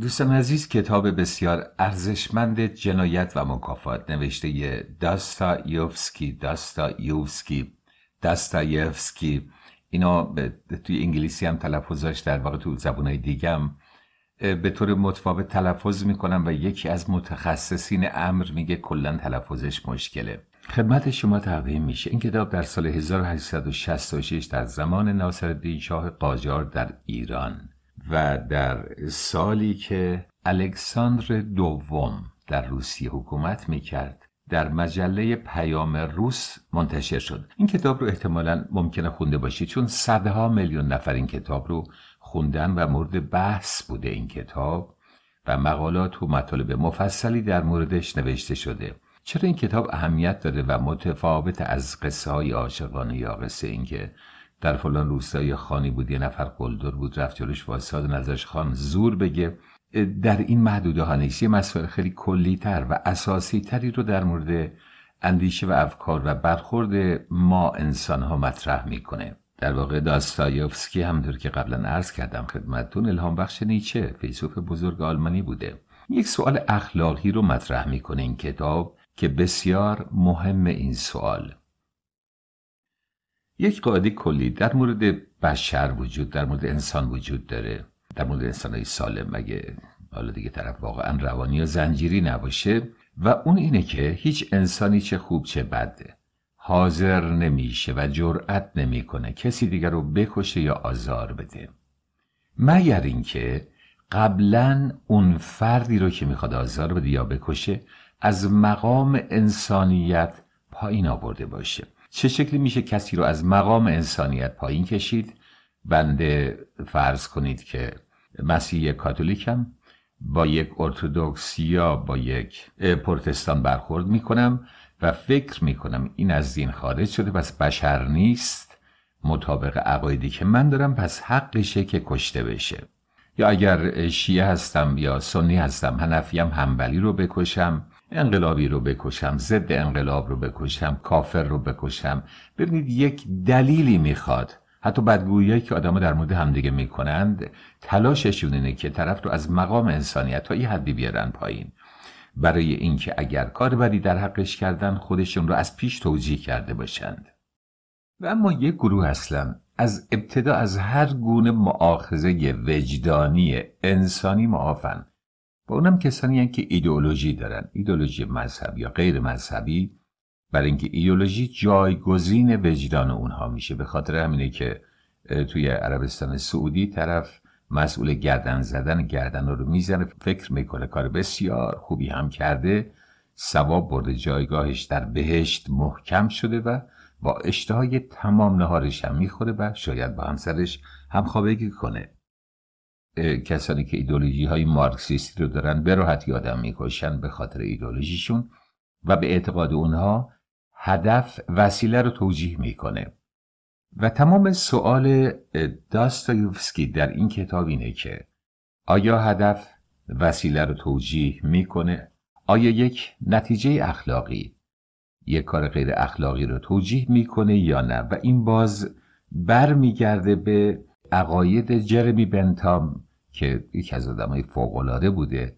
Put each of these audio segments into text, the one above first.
دوستان عزیز کتاب بسیار ارزشمند جنایت و مکافات نوشته داستایوفسکی داستایوفسکی داستایوفسکی اینا توی انگلیسی هم تلفظش در واقع تو زبونهای دیگم به طور متفاوت تلفظ میکنم و یکی از متخصصین امر میگه کلا تلفظش مشکله خدمت شما تقدیم میشه این کتاب در سال 1866 در زمان ناصرالدین شاه قاجار در ایران و در سالی که الکساندر دوم در روسیه حکومت می کرد در مجله پیام روس منتشر شد این کتاب رو احتمالا ممکنه خونده باشید چون صدها میلیون نفر این کتاب رو خوندن و مورد بحث بوده این کتاب و مقالات و مطالب مفصلی در موردش نوشته شده چرا این کتاب اهمیت داره و متفاوت از قصه های عاشقانه یا قصه اینکه در فلان روستای خانی بود یه نفر قلدر بود رفت جلوش واساد نظرش خان زور بگه در این محدوده یه مسئله خیلی کلی تر و اساسی تری رو در مورد اندیشه و افکار و برخورد ما انسان ها مطرح میکنه در واقع داستایوفسکی همطور که قبلا عرض کردم خدمتتون الهام بخش نیچه فیلسوف بزرگ آلمانی بوده یک سوال اخلاقی رو مطرح میکنه این کتاب که بسیار مهم این سوال یک قاعده کلی در مورد بشر وجود در مورد انسان وجود داره در مورد انسان های سالم مگه حالا دیگه طرف واقعا روانی یا زنجیری نباشه و اون اینه که هیچ انسانی چه خوب چه بد حاضر نمیشه و جرأت نمیکنه کسی دیگر رو بکشه یا آزار بده مگر اینکه قبلا اون فردی رو که میخواد آزار بده یا بکشه از مقام انسانیت پایین آورده باشه چه شکلی میشه کسی رو از مقام انسانیت پایین کشید بنده فرض کنید که مسیحی کاتولیکم با یک ارتودکس یا با یک پروتستان برخورد میکنم و فکر میکنم این از دین خارج شده پس بشر نیست مطابق عقایدی که من دارم پس حقشه که کشته بشه یا اگر شیعه هستم یا سنی هستم هنفیم همبلی رو بکشم انقلابی رو بکشم ضد انقلاب رو بکشم کافر رو بکشم ببینید یک دلیلی میخواد حتی بدگویی که آدما در مورد همدیگه میکنند تلاششون اینه که طرف رو از مقام انسانیت تا یه حدی بیارن پایین برای اینکه اگر کار بدی در حقش کردن خودشون رو از پیش توجیه کرده باشند و اما یک گروه اصلا از ابتدا از هر گونه معاخذه وجدانی انسانی معافن و اونم کسانی که ایدئولوژی دارن ایدئولوژی مذهب یا غیر مذهبی برای اینکه ایدئولوژی جایگزین وجدان اونها میشه به خاطر همینه که توی عربستان سعودی طرف مسئول گردن زدن گردن رو میزنه فکر میکنه کار بسیار خوبی هم کرده ثواب برده جایگاهش در بهشت محکم شده و با اشتهای تمام نهارش هم میخوره و شاید با همسرش همخوابگی کنه کسانی که ایدولوژی های مارکسیستی رو دارن به راحتی آدم میکشن به خاطر ایدولوژیشون و به اعتقاد اونها هدف وسیله رو توجیه میکنه و تمام سوال داستایوفسکی در این کتاب اینه که آیا هدف وسیله رو توجیه میکنه آیا یک نتیجه اخلاقی یک کار غیر اخلاقی رو توجیه میکنه یا نه و این باز برمیگرده به عقاید جرمی بنتام که یکی از آدم های بوده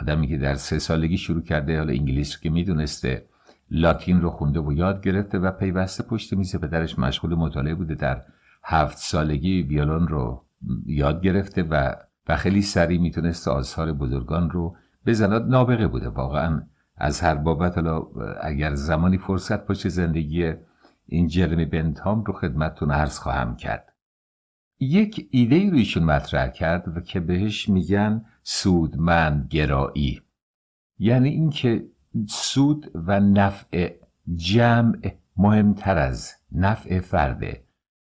آدمی که در سه سالگی شروع کرده حالا انگلیس که میدونسته لاتین رو خونده و یاد گرفته و پیوسته پشت میز پدرش مشغول مطالعه بوده در هفت سالگی ویولون رو یاد گرفته و و خیلی سریع میتونسته آثار بزرگان رو بزند نابغه بوده واقعا از هر بابت حالا اگر زمانی فرصت پشت زندگی این جرمی بنتام رو خدمتتون عرض خواهم کرد یک ایده ای مطرح کرد و که بهش میگن سودمند گرایی یعنی اینکه سود و نفع جمع مهمتر از نفع فرده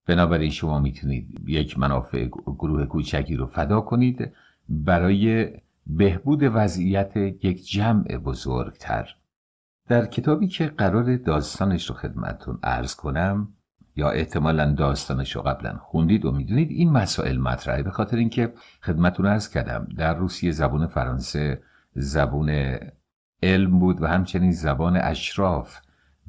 بنابراین شما میتونید یک منافع گروه کوچکی رو فدا کنید برای بهبود وضعیت یک جمع بزرگتر در کتابی که قرار داستانش رو خدمتون ارز کنم یا احتمالا داستانش رو قبلا خوندید و میدونید این مسائل مطرحه به خاطر اینکه خدمتون ارز کردم در روسیه زبان فرانسه زبون علم بود و همچنین زبان اشراف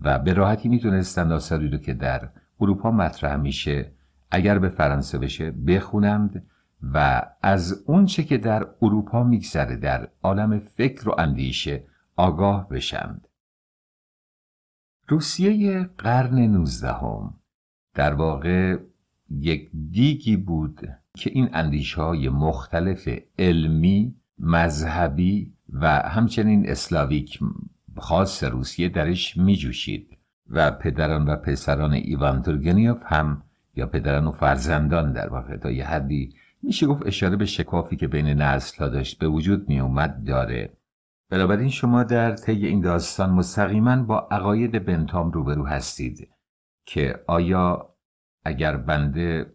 و به راحتی میتونستند آثاری رو که در اروپا مطرح میشه اگر به فرانسه بشه بخونند و از اون چه که در اروپا میگذره در عالم فکر و اندیشه آگاه بشند روسیه قرن نوزدهم در واقع یک دیگی بود که این اندیش های مختلف علمی مذهبی و همچنین اسلاویک خاص روسیه درش میجوشید و پدران و پسران ایوان تورگنیوف هم یا پدران و فرزندان در واقع تا یه حدی میشه گفت اشاره به شکافی که بین نسلها داشت به وجود می اومد داره بنابراین شما در طی این داستان مستقیما با عقاید بنتام روبرو هستید که آیا اگر بنده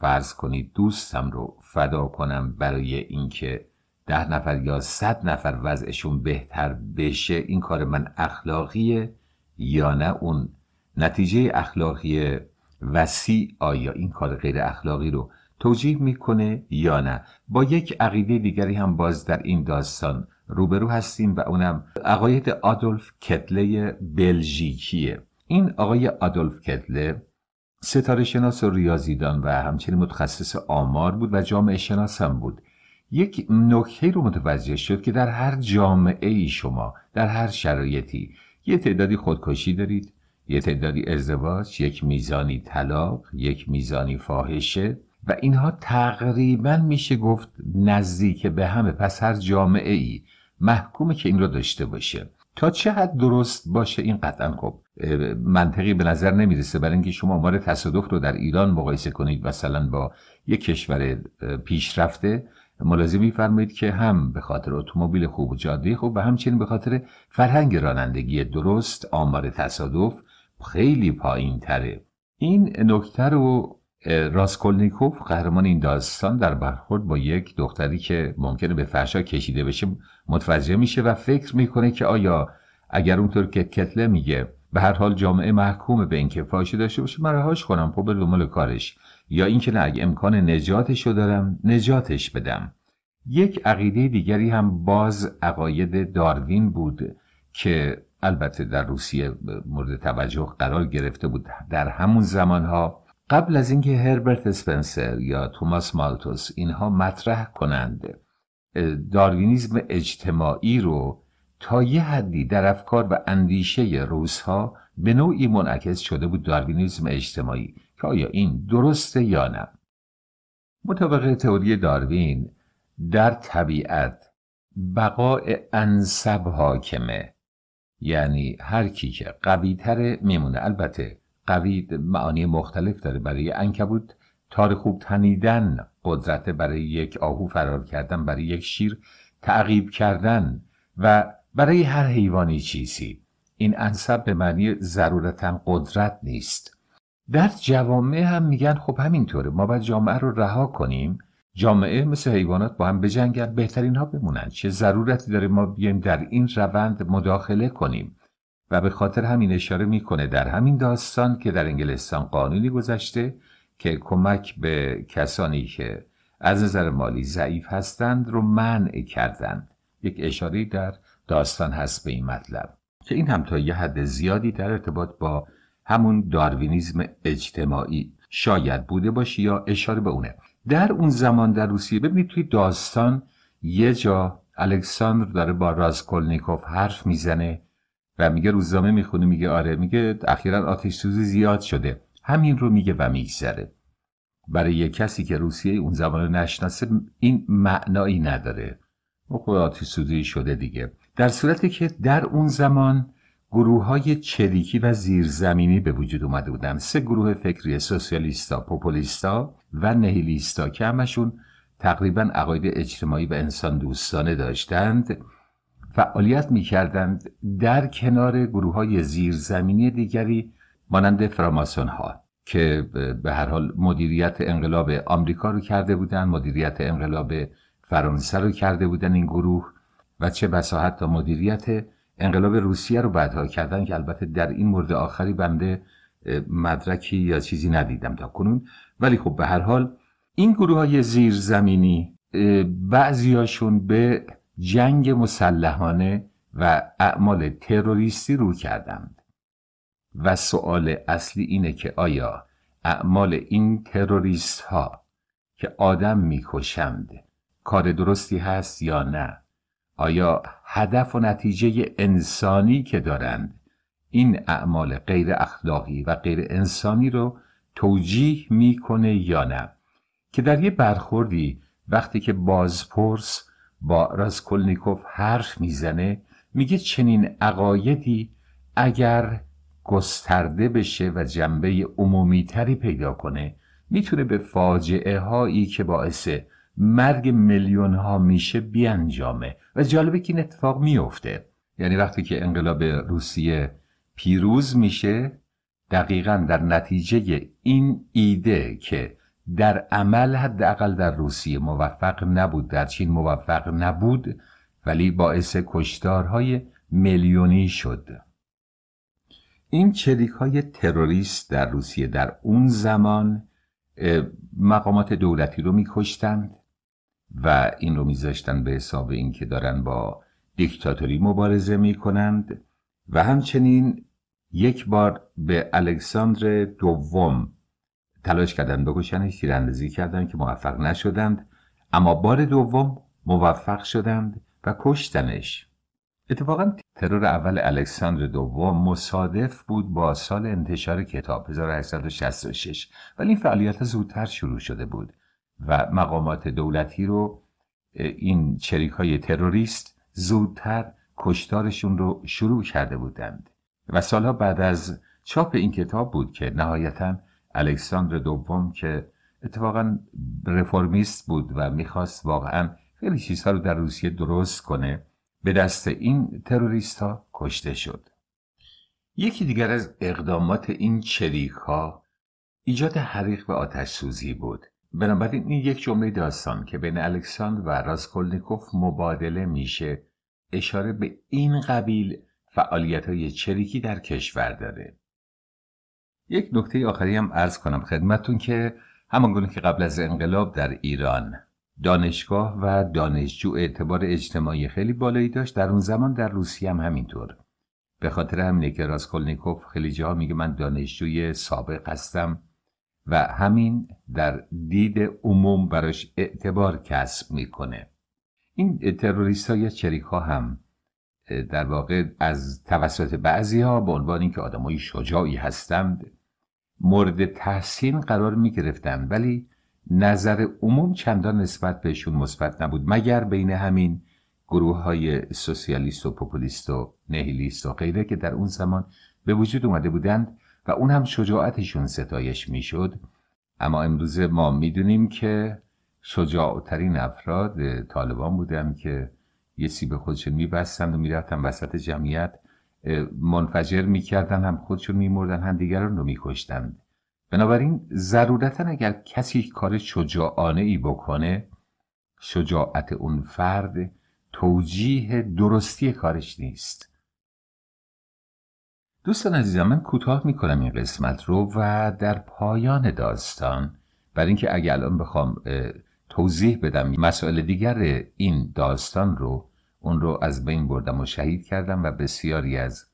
فرض کنید دوستم رو فدا کنم برای اینکه ده نفر یا صد نفر وضعشون بهتر بشه این کار من اخلاقیه یا نه اون نتیجه اخلاقی وسیع آیا این کار غیر اخلاقی رو توجیه میکنه یا نه با یک عقیده دیگری هم باز در این داستان روبرو هستیم و اونم عقاید آدولف کتله بلژیکیه این آقای آدولف کتله ستاره شناس و ریاضیدان و همچنین متخصص آمار بود و جامعه شناس هم بود یک نکته رو متوجه شد که در هر جامعه ای شما در هر شرایطی یه تعدادی خودکشی دارید یه تعدادی ازدواج یک میزانی طلاق یک میزانی فاحشه و اینها تقریبا میشه گفت نزدیک به همه پس هر جامعه ای محکومه که این رو داشته باشه تا چه حد درست باشه این قطعا خب منطقی به نظر نمیرسه برای اینکه شما آمار تصادف رو در ایران مقایسه کنید مثلا با یک کشور پیشرفته ملاحظه میفرمایید که هم به خاطر اتومبیل خوب و جاده خوب و همچنین به خاطر فرهنگ رانندگی درست آمار تصادف خیلی پایین تره این نکته رو راسکولنیکوف قهرمان این داستان در برخورد با یک دختری که ممکنه به فرشا کشیده بشه متوجه میشه و فکر میکنه که آیا اگر اونطور که کتله میگه به هر حال جامعه محکوم به اینکه فاشی داشته باشه من رهاش کنم خب به کارش یا اینکه نه اگه امکان نجاتش رو دارم نجاتش بدم یک عقیده دیگری هم باز عقاید داروین بود که البته در روسیه مورد توجه قرار گرفته بود در همون زمانها قبل از اینکه هربرت اسپنسر یا توماس مالتوس اینها مطرح کنند داروینیزم اجتماعی رو تا یه حدی در افکار و اندیشه روزها به نوعی منعکس شده بود داروینیزم اجتماعی که آیا این درسته یا نه مطابق تئوری داروین در طبیعت بقاع انسب حاکمه یعنی هر کی که قوی تره میمونه البته قوی معانی مختلف داره برای انکبوت تار خوب تنیدن قدرت برای یک آهو فرار کردن برای یک شیر تعقیب کردن و برای هر حیوانی چیزی این انصب به معنی ضرورتا قدرت نیست در جوامع هم میگن خب همینطوره ما باید جامعه رو رها کنیم جامعه مثل حیوانات با هم بجنگن بهترین ها بمونن چه ضرورتی داره ما بیایم در این روند مداخله کنیم و به خاطر همین اشاره میکنه در همین داستان که در انگلستان قانونی گذشته که کمک به کسانی که از نظر مالی ضعیف هستند رو منع کردند یک اشاره در داستان هست به این مطلب که این هم تا یه حد زیادی در ارتباط با همون داروینیزم اجتماعی شاید بوده باشه یا اشاره به اونه در اون زمان در روسیه ببینید توی داستان یه جا الکساندر داره با رازکولنیکوف حرف میزنه و میگه روزنامه میخونه میگه آره میگه اخیرا آتش زیاد شده همین رو میگه و میگذره برای یه کسی که روسیه اون زمان رو نشناسه این معنایی نداره خب آتش سوزی شده دیگه در صورتی که در اون زمان گروه های چریکی و زیرزمینی به وجود اومده بودن سه گروه فکری سوسیالیستا، پوپولیستا و نهیلیستا که همشون تقریبا عقاید اجتماعی و انسان دوستانه داشتند فعالیت می کردند در کنار گروه های زیرزمینی دیگری مانند فراماسون ها که به هر حال مدیریت انقلاب آمریکا رو کرده بودند، مدیریت انقلاب فرانسه رو کرده بودن این گروه و چه بسا حتی مدیریت انقلاب روسیه رو بعدها کردن که البته در این مورد آخری بنده مدرکی یا چیزی ندیدم تا کنون ولی خب به هر حال این گروه های زیرزمینی بعضیاشون به جنگ مسلحانه و اعمال تروریستی رو کردند و سوال اصلی اینه که آیا اعمال این تروریست ها که آدم میکشند کار درستی هست یا نه آیا هدف و نتیجه انسانی که دارند این اعمال غیر اخلاقی و غیر انسانی رو توجیه میکنه یا نه که در یه برخوردی وقتی که بازپرس با راسکولنیکوف حرف میزنه میگه چنین عقایدی اگر گسترده بشه و جنبه عمومیتری پیدا کنه میتونه به فاجعه هایی که باعث مرگ میلیون ها میشه بیانجامه و جالبه که این اتفاق میفته یعنی وقتی که انقلاب روسیه پیروز میشه دقیقا در نتیجه این ایده که در عمل حداقل در روسیه موفق نبود در چین موفق نبود ولی باعث کشتارهای میلیونی شد این چریک های تروریست در روسیه در اون زمان مقامات دولتی رو میکشتند و این رو میذاشتن به حساب اینکه دارن با دیکتاتوری مبارزه میکنند و همچنین یک بار به الکساندر دوم تلاش کردن بکشنش تیراندازی کردن که موفق نشدند اما بار دوم موفق شدند و کشتنش اتفاقا ترور اول الکساندر دوم مصادف بود با سال انتشار کتاب 1866 ولی این فعالیت زودتر شروع شده بود و مقامات دولتی رو این چریک های تروریست زودتر کشتارشون رو شروع کرده بودند و سالها بعد از چاپ این کتاب بود که نهایتا الکساندر دوم که اتفاقا رفرمیست بود و میخواست واقعا خیلی چیزها رو در روسیه درست کنه به دست این تروریست ها کشته شد یکی دیگر از اقدامات این چریک ها ایجاد حریق و آتش سوزی بود بنابراین این یک جمله داستان که بین الکساندر و راسکولنیکوف مبادله میشه اشاره به این قبیل فعالیت های چریکی در کشور داره یک نکته آخری هم عرض کنم خدمتون که همانگونه که قبل از انقلاب در ایران دانشگاه و دانشجو اعتبار اجتماعی خیلی بالایی داشت در اون زمان در روسیه هم همینطور به خاطر همینه که راسکولنیکوف خیلی جا میگه من دانشجوی سابق هستم و همین در دید عموم براش اعتبار کسب میکنه این تروریست ها یا چریک ها هم در واقع از توسط بعضی ها به عنوان اینکه آدمای شجاعی هستند مورد تحسین قرار می گرفتند ولی نظر عموم چندان نسبت بهشون مثبت نبود مگر بین همین گروه های سوسیالیست و پوپولیست و نهیلیست و غیره که در اون زمان به وجود اومده بودند و اون هم شجاعتشون ستایش میشد اما امروزه ما میدونیم که شجاعترین افراد طالبان بودن که یه سیب خودشون میبستند و میرفتن وسط جمعیت منفجر میکردن هم خودشون میمردن هم دیگران رو میکشتند بنابراین ضرورتا اگر کسی کار شجاعانه ای بکنه شجاعت اون فرد توجیه درستی کارش نیست دوستان عزیزم من کوتاه میکنم این قسمت رو و در پایان داستان برای اینکه اگه الان بخوام توضیح بدم مسائل دیگر این داستان رو اون رو از بین بردم و شهید کردم و بسیاری از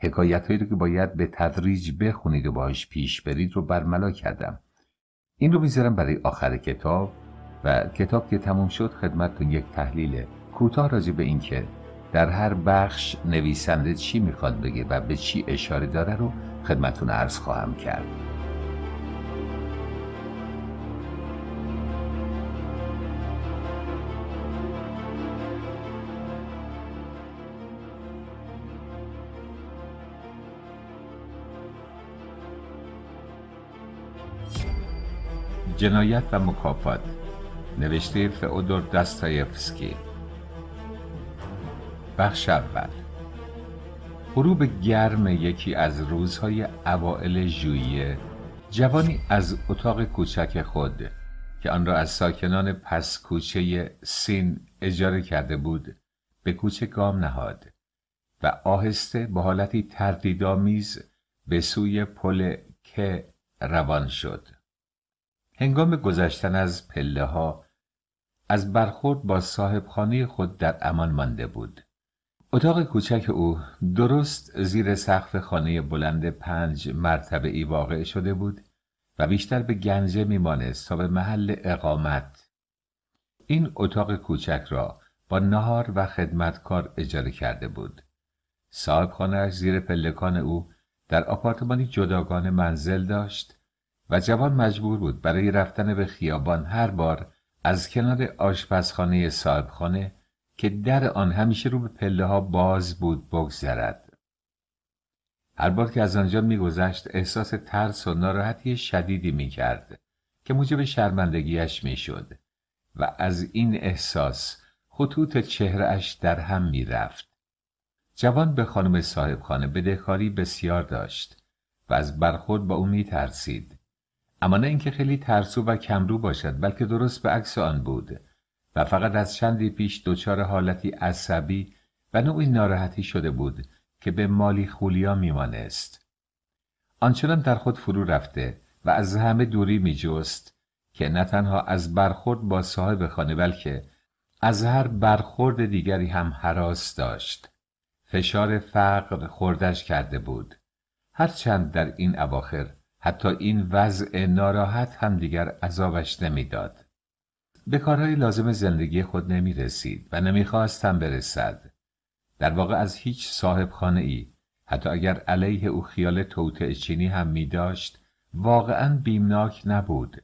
حکایت هایی رو که باید به تدریج بخونید و باهاش پیش برید رو برملا کردم این رو میذارم برای آخر کتاب و کتاب که تموم شد خدمتتون یک تحلیل کوتاه راجع به اینکه در هر بخش نویسنده چی میخواد بگه و به چی اشاره داره رو خدمتون عرض خواهم کرد جنایت و مکافات نوشته فئودور داستایفسکی بخش اول غروب گرم یکی از روزهای اوائل ژوئیه جوانی از اتاق کوچک خود که آن را از ساکنان پس کوچه سین اجاره کرده بود به کوچه گام نهاد و آهسته با حالتی تردیدآمیز به سوی پل که روان شد هنگام گذشتن از پله ها از برخورد با صاحبخانه خود در امان مانده بود اتاق کوچک او درست زیر سقف خانه بلند پنج مرتبه ای واقع شده بود و بیشتر به گنجه میمانست تا به محل اقامت این اتاق کوچک را با نهار و خدمتکار اجاره کرده بود صاحب خانه زیر پلکان او در آپارتمانی جداگان منزل داشت و جوان مجبور بود برای رفتن به خیابان هر بار از کنار آشپزخانه صاحبخانه که در آن همیشه رو به پله ها باز بود بگذرد هر بار که از آنجا میگذشت احساس ترس و ناراحتی شدیدی میکرد که موجب شرمندگیش میشد و از این احساس خطوط چهرهش در هم میرفت جوان به خانم صاحبخانه بدهکاری بسیار داشت و از برخورد با او میترسید اما نه اینکه خیلی ترسو و کمرو باشد بلکه درست به عکس آن بود و فقط از چندی پیش دچار حالتی عصبی و نوعی ناراحتی شده بود که به مالی خولیا میمانست آنچنان در خود فرو رفته و از همه دوری میجست که نه تنها از برخورد با صاحب خانه بلکه از هر برخورد دیگری هم حراس داشت فشار فقر خوردش کرده بود هرچند در این اواخر حتی این وضع ناراحت هم دیگر عذابش نمیداد به کارهای لازم زندگی خود نمی رسید و نمیخواستم برسد. در واقع از هیچ صاحب خانه ای حتی اگر علیه او خیال توت چینی هم می داشت واقعا بیمناک نبود.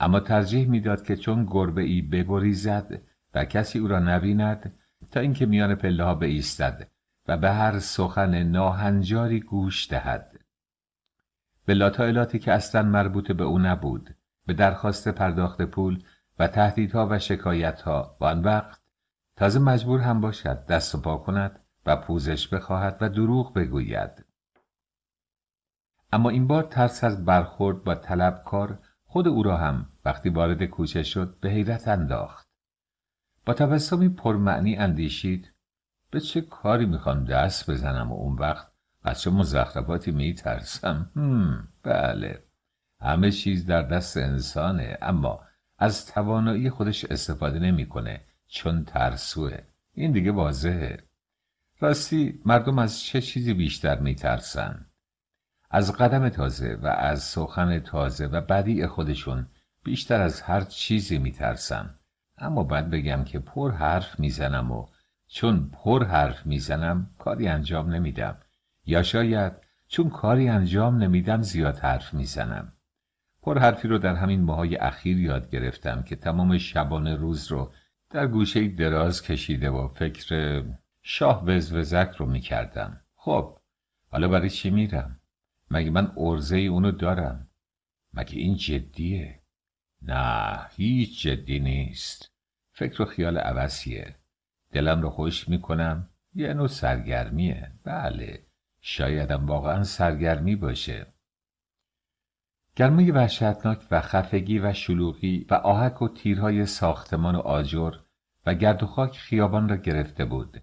اما ترجیح میداد که چون گربه ای زد و کسی او را نبیند تا اینکه میان پله ها ایستد و به هر سخن ناهنجاری گوش دهد. به لاتایلاتی که اصلا مربوط به او نبود به درخواست پرداخت پول و تهدیدها و شکایتها و آن وقت تازه مجبور هم باشد دست و پا کند و پوزش بخواهد و دروغ بگوید اما این بار ترس از برخورد با طلبکار خود او را هم وقتی وارد کوچه شد به حیرت انداخت با تبسمی پرمعنی اندیشید به چه کاری میخوام دست بزنم و اون وقت از چه مزخرفاتی میترسم بله همه چیز در دست انسانه اما از توانایی خودش استفاده نمیکنه چون ترسوه این دیگه واضحه راستی مردم از چه چیزی بیشتر میترسن از قدم تازه و از سخن تازه و بدیع خودشون بیشتر از هر چیزی میترسم اما بعد بگم که پر حرف میزنم و چون پر حرف میزنم کاری انجام نمیدم یا شاید چون کاری انجام نمیدم زیاد حرف میزنم پر حرفی رو در همین ماهای اخیر یاد گرفتم که تمام شبانه روز رو در گوشه دراز کشیده و فکر شاه وزوزک رو میکردم خب حالا برای چی میرم؟ مگه من ارزه اونو دارم؟ مگه این جدیه؟ نه هیچ جدی نیست فکر و خیال عوضیه دلم رو خوش میکنم یه نوع سرگرمیه بله شایدم واقعا سرگرمی باشه گرمای وحشتناک و خفگی و شلوغی و آهک و تیرهای ساختمان و آجر و گرد و خاک خیابان را گرفته بود.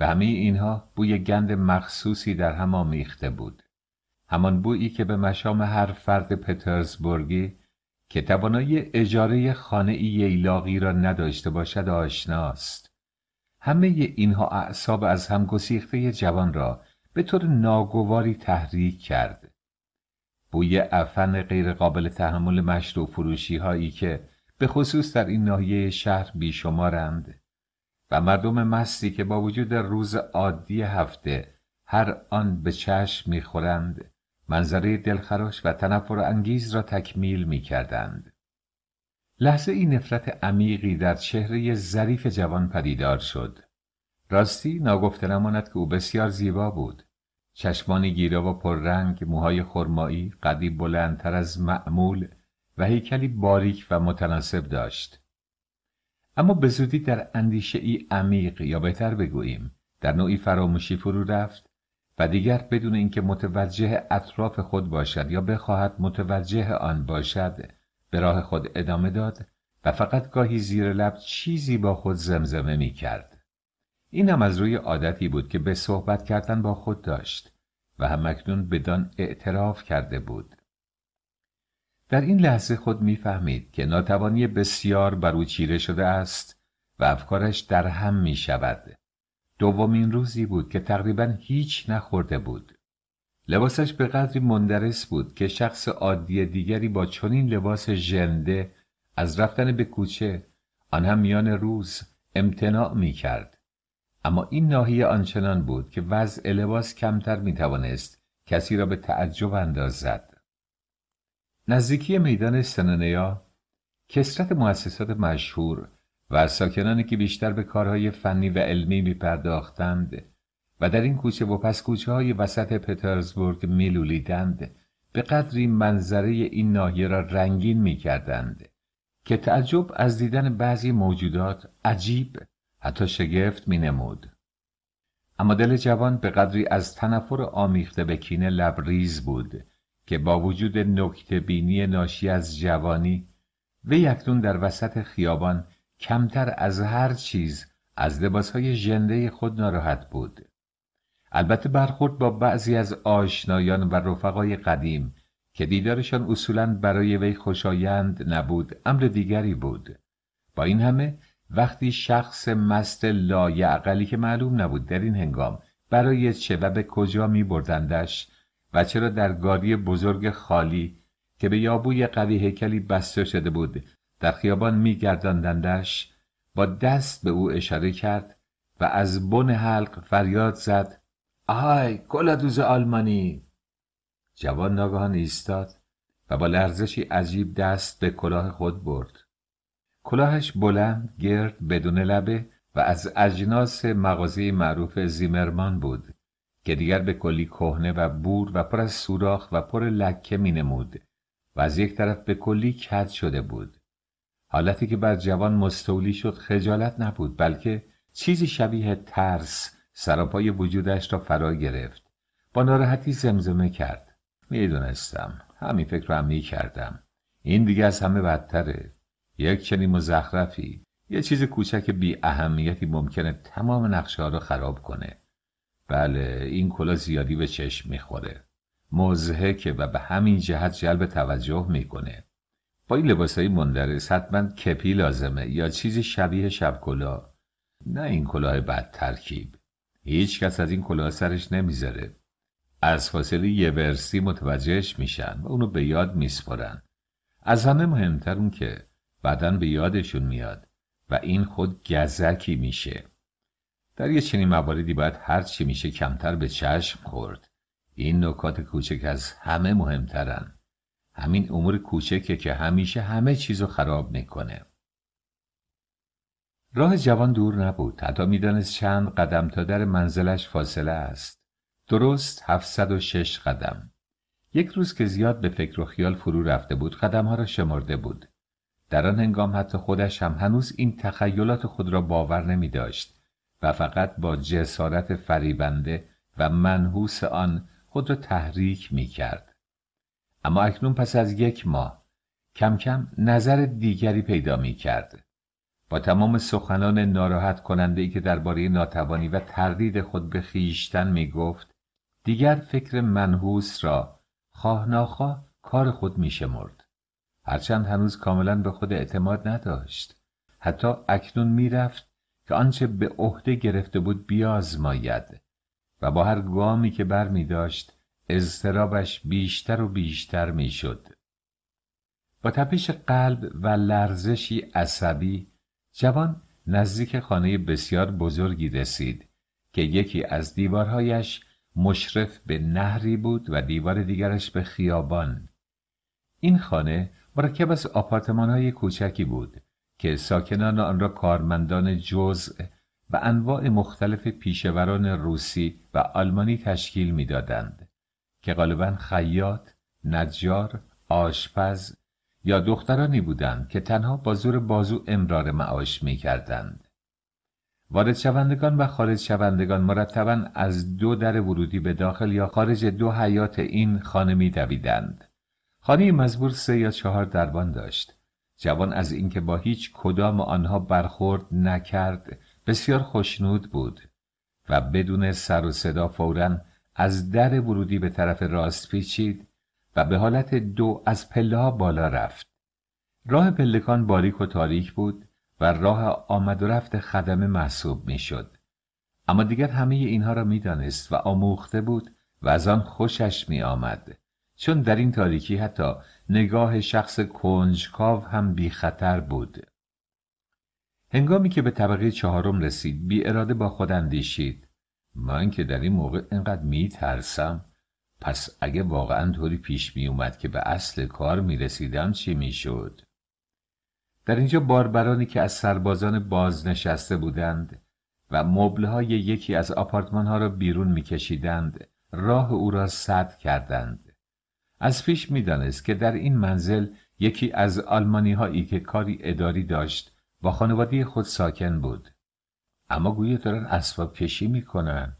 و همه اینها بوی گند مخصوصی در هم آمیخته بود. همان بویی که به مشام هر فرد پترزبورگی که توانایی اجاره خانه ییلاقی را نداشته باشد آشناست. همه اینها اعصاب از هم گسیخته جوان را به طور ناگواری تحریک کرد. بوی افن غیرقابل تحمل مشت و فروشی هایی که به خصوص در این ناحیه شهر بیشمارند و مردم مستی که با وجود روز عادی هفته هر آن به چشم میخورند منظره دلخراش و تنفر انگیز را تکمیل می کردند لحظه این نفرت عمیقی در چهره ظریف جوان پدیدار شد راستی ناگفته نماند که او بسیار زیبا بود چشمان گیره و پررنگ موهای خرمایی قدی بلندتر از معمول و هیکلی باریک و متناسب داشت اما به زودی در اندیشه ای عمیق یا بهتر بگوییم در نوعی فراموشی فرو رفت و دیگر بدون اینکه متوجه اطراف خود باشد یا بخواهد متوجه آن باشد به راه خود ادامه داد و فقط گاهی زیر لب چیزی با خود زمزمه می کرد. این هم از روی عادتی بود که به صحبت کردن با خود داشت و همکنون بدان اعتراف کرده بود در این لحظه خود میفهمید که ناتوانی بسیار بر او چیره شده است و افکارش در هم می شود دومین روزی بود که تقریبا هیچ نخورده بود لباسش به قدری مندرس بود که شخص عادی دیگری با چنین لباس ژنده از رفتن به کوچه آن هم میان روز امتناع می کرد اما این ناحیه آنچنان بود که وضع لباس کمتر می توانست کسی را به تعجب اندازد. نزدیکی میدان سننیا کسرت مؤسسات مشهور و ساکنانی که بیشتر به کارهای فنی و علمی می پرداختند و در این کوچه و پس کوچه های وسط پترزبورگ میلولیدند به قدری منظره این ناحیه را رنگین می که تعجب از دیدن بعضی موجودات عجیب حتی شگفت می نمود. اما دل جوان به قدری از تنفر آمیخته به کینه لبریز بود که با وجود نکته بینی ناشی از جوانی وی یکتون در وسط خیابان کمتر از هر چیز از لباسهای ژنده خود ناراحت بود البته برخورد با بعضی از آشنایان و رفقای قدیم که دیدارشان اصولا برای وی خوشایند نبود امر دیگری بود با این همه وقتی شخص مست لایعقلی که معلوم نبود در این هنگام برای چه و به کجا می بردندش و چرا در گاری بزرگ خالی که به یابوی قوی هیکلی بسته شده بود در خیابان میگرداندندش با دست به او اشاره کرد و از بن حلق فریاد زد آهای دوز آلمانی جوان ناگهان ایستاد و با لرزشی عجیب دست به کلاه خود برد کلاهش بلند گرد بدون لبه و از اجناس مغازه معروف زیمرمان بود که دیگر به کلی کهنه و بور و پر از سوراخ و پر لکه می نمود و از یک طرف به کلی کد شده بود حالتی که بر جوان مستولی شد خجالت نبود بلکه چیزی شبیه ترس سراپای وجودش را فرا گرفت با ناراحتی زمزمه کرد میدونستم همین فکر رو هم می کردم این دیگه از همه بدتره یک چنین مزخرفی یه چیز کوچک بی اهمیتی ممکنه تمام نقشه ها رو خراب کنه بله این کلا زیادی به چشم میخوره مزهکه و به همین جهت جلب توجه میکنه با این لباس های مندرس حتما کپی لازمه یا چیزی شبیه شب کلا نه این کلاه بد ترکیب هیچ کس از این کلاه سرش نمیذاره از فاصله یه برسی متوجهش میشن و اونو به یاد میسپرن از همه مهمتر اون که بعدا به یادشون میاد و این خود گزکی میشه در یه چنین مواردی باید هر چی میشه کمتر به چشم خورد این نکات کوچک از همه مهمترن همین امور کوچکه که همیشه همه چیزو خراب میکنه راه جوان دور نبود حتی میدانست چند قدم تا در منزلش فاصله است درست 706 قدم یک روز که زیاد به فکر و خیال فرو رفته بود قدمها را شمرده بود در آن هنگام حتی خودش هم هنوز این تخیلات خود را باور نمی داشت و فقط با جسارت فریبنده و منحوس آن خود را تحریک می کرد. اما اکنون پس از یک ماه کم کم نظر دیگری پیدا می کرد. با تمام سخنان ناراحت کننده ای که درباره ناتوانی و تردید خود به خیشتن می گفت دیگر فکر منحوس را خواه ناخواه کار خود می شمرد. هرچند هنوز کاملا به خود اعتماد نداشت حتی اکنون میرفت که آنچه به عهده گرفته بود بیازماید و با هر گامی که بر می داشت اضطرابش بیشتر و بیشتر میشد. با تپش قلب و لرزشی عصبی جوان نزدیک خانه بسیار بزرگی رسید که یکی از دیوارهایش مشرف به نهری بود و دیوار دیگرش به خیابان این خانه مرکب از آپارتمان های کوچکی بود که ساکنان آن را کارمندان جزء و انواع مختلف پیشوران روسی و آلمانی تشکیل میدادند که غالبا خیاط، نجار، آشپز یا دخترانی بودند که تنها با زور بازو امرار معاش میکردند. وارد شوندگان و خارج شوندگان مرتبا از دو در ورودی به داخل یا خارج دو حیات این خانه می دویدند. خانه مزبور سه یا چهار دربان داشت جوان از اینکه با هیچ کدام آنها برخورد نکرد بسیار خوشنود بود و بدون سر و صدا فورا از در ورودی به طرف راست پیچید و به حالت دو از پله بالا رفت راه پلکان باریک و تاریک بود و راه آمد و رفت خدمه محسوب میشد اما دیگر همه اینها را میدانست و آموخته بود و از آن خوشش می آمد. چون در این تاریکی حتی نگاه شخص کنجکاو هم بی خطر بود هنگامی که به طبقه چهارم رسید بی اراده با خود اندیشید من که در این موقع اینقدر می ترسم پس اگه واقعا طوری پیش می اومد که به اصل کار می رسیدم چی می در اینجا باربرانی که از سربازان بازنشسته بودند و مبلهای یکی از آپارتمان ها را بیرون می کشیدند راه او را سد کردند از پیش میدانست که در این منزل یکی از آلمانی هایی که کاری اداری داشت با خانواده خود ساکن بود اما گویا دارن اسباب کشی میکنن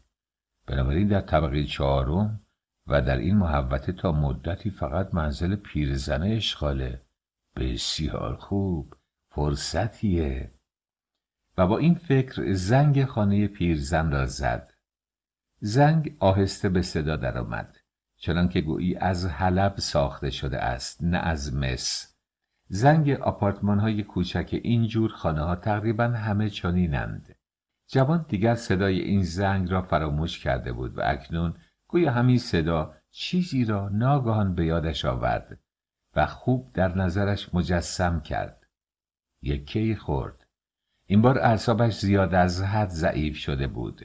بنابراین در طبقه چهارم و در این محوطه تا مدتی فقط منزل پیرزنه اشغاله بسیار خوب فرصتیه و با این فکر زنگ خانه پیرزن را زد زنگ آهسته به صدا درآمد چنان که گویی از حلب ساخته شده است نه از مس زنگ آپارتمان های کوچک اینجور خانه ها تقریبا همه چنینند جوان دیگر صدای این زنگ را فراموش کرده بود و اکنون گویا همین صدا چیزی را ناگهان به یادش آورد و خوب در نظرش مجسم کرد کی خورد این بار اعصابش زیاد از حد ضعیف شده بود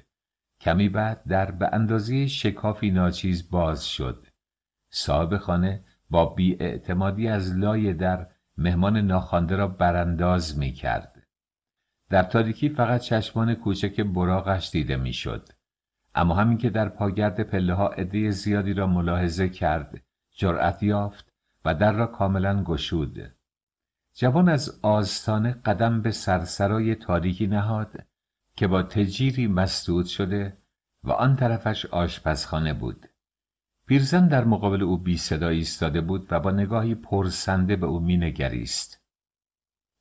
کمی بعد در به اندازه شکافی ناچیز باز شد صاحب خانه با اعتمادی از لای در مهمان ناخوانده را برانداز می کرد. در تاریکی فقط چشمان کوچک براغش دیده می شد. اما همین که در پاگرد پله ها عده زیادی را ملاحظه کرد جرأت یافت و در را کاملا گشود جوان از آستانه قدم به سرسرای تاریکی نهاد که با تجیری مسدود شده و آن طرفش آشپزخانه بود پیرزن در مقابل او بی صدا ایستاده بود و با نگاهی پرسنده به او مینگریست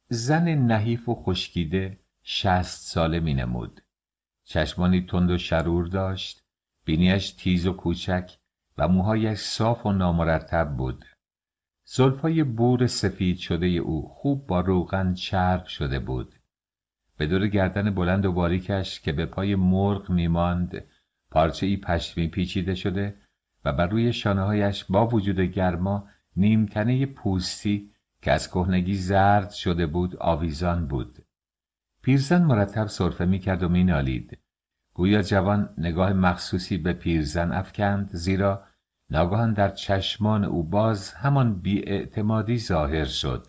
زن نحیف و خشکیده شست ساله مینمود چشمانی تند و شرور داشت بینیش تیز و کوچک و موهایش صاف و نامرتب بود زلفای بور سفید شده او خوب با روغن چرب شده بود به دور گردن بلند و باریکش که به پای مرغ میماند پارچه ای پشمی پیچیده شده و بر روی شانههایش با وجود گرما نیمتنه پوستی که از کهنگی زرد شده بود آویزان بود پیرزن مرتب می میکرد و مینالید گویا جوان نگاه مخصوصی به پیرزن افکند زیرا ناگاهان در چشمان او باز همان بیاعتمادی ظاهر شد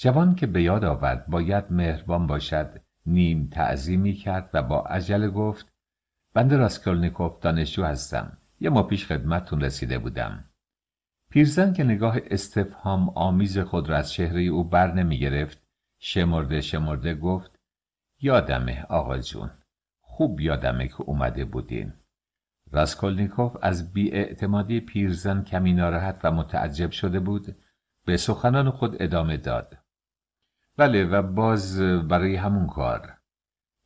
جوان که به یاد آورد باید مهربان باشد نیم تعظیمی کرد و با عجله گفت بنده راسکولنیکوف دانشجو هستم یه ما پیش خدمتتون رسیده بودم پیرزن که نگاه استفهام آمیز خود را از چهره او بر نمی گرفت شمرده شمرده گفت یادمه آقا جون خوب یادمه که اومده بودین راسکولنیکوف از بیاعتمادی پیرزن کمی ناراحت و متعجب شده بود به سخنان خود ادامه داد بله و باز برای همون کار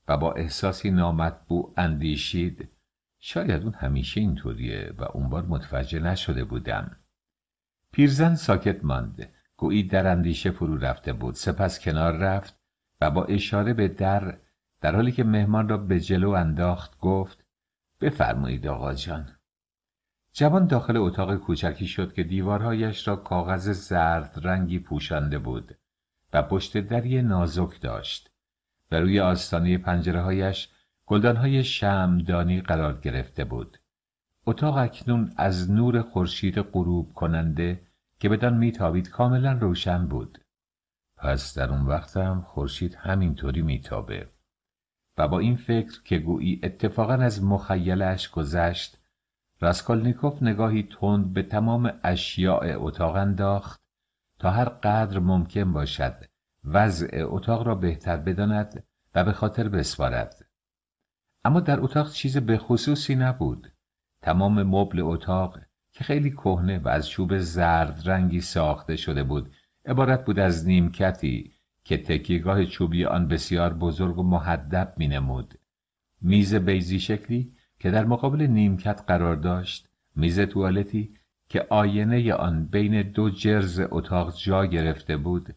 و با احساسی نامطبوع اندیشید شاید اون همیشه اینطوریه و اون بار متوجه نشده بودم پیرزن ساکت ماند گویی در اندیشه فرو رفته بود سپس کنار رفت و با اشاره به در در حالی که مهمان را به جلو انداخت گفت بفرمایید آقا جان جوان داخل اتاق کوچکی شد که دیوارهایش را کاغذ زرد رنگی پوشانده بود و پشت دری نازک داشت و روی آستانه پنجره هایش گلدان های شمدانی قرار گرفته بود. اتاق اکنون از نور خورشید غروب کننده که بدان میتابید کاملا روشن بود. پس در اون وقت هم خورشید همینطوری میتابه و با این فکر که گویی اتفاقا از مخیلش گذشت راسکولنیکوف نگاهی تند به تمام اشیاء اتاق انداخت تا هر قدر ممکن باشد وضع اتاق را بهتر بداند و به خاطر بسپارد اما در اتاق چیز به خصوصی نبود تمام مبل اتاق که خیلی کهنه و از چوب زرد رنگی ساخته شده بود عبارت بود از نیمکتی که تکیگاه چوبی آن بسیار بزرگ و محدب مینمود میز بیزی شکلی که در مقابل نیمکت قرار داشت میز توالتی که آینه آن بین دو جرز اتاق جا گرفته بود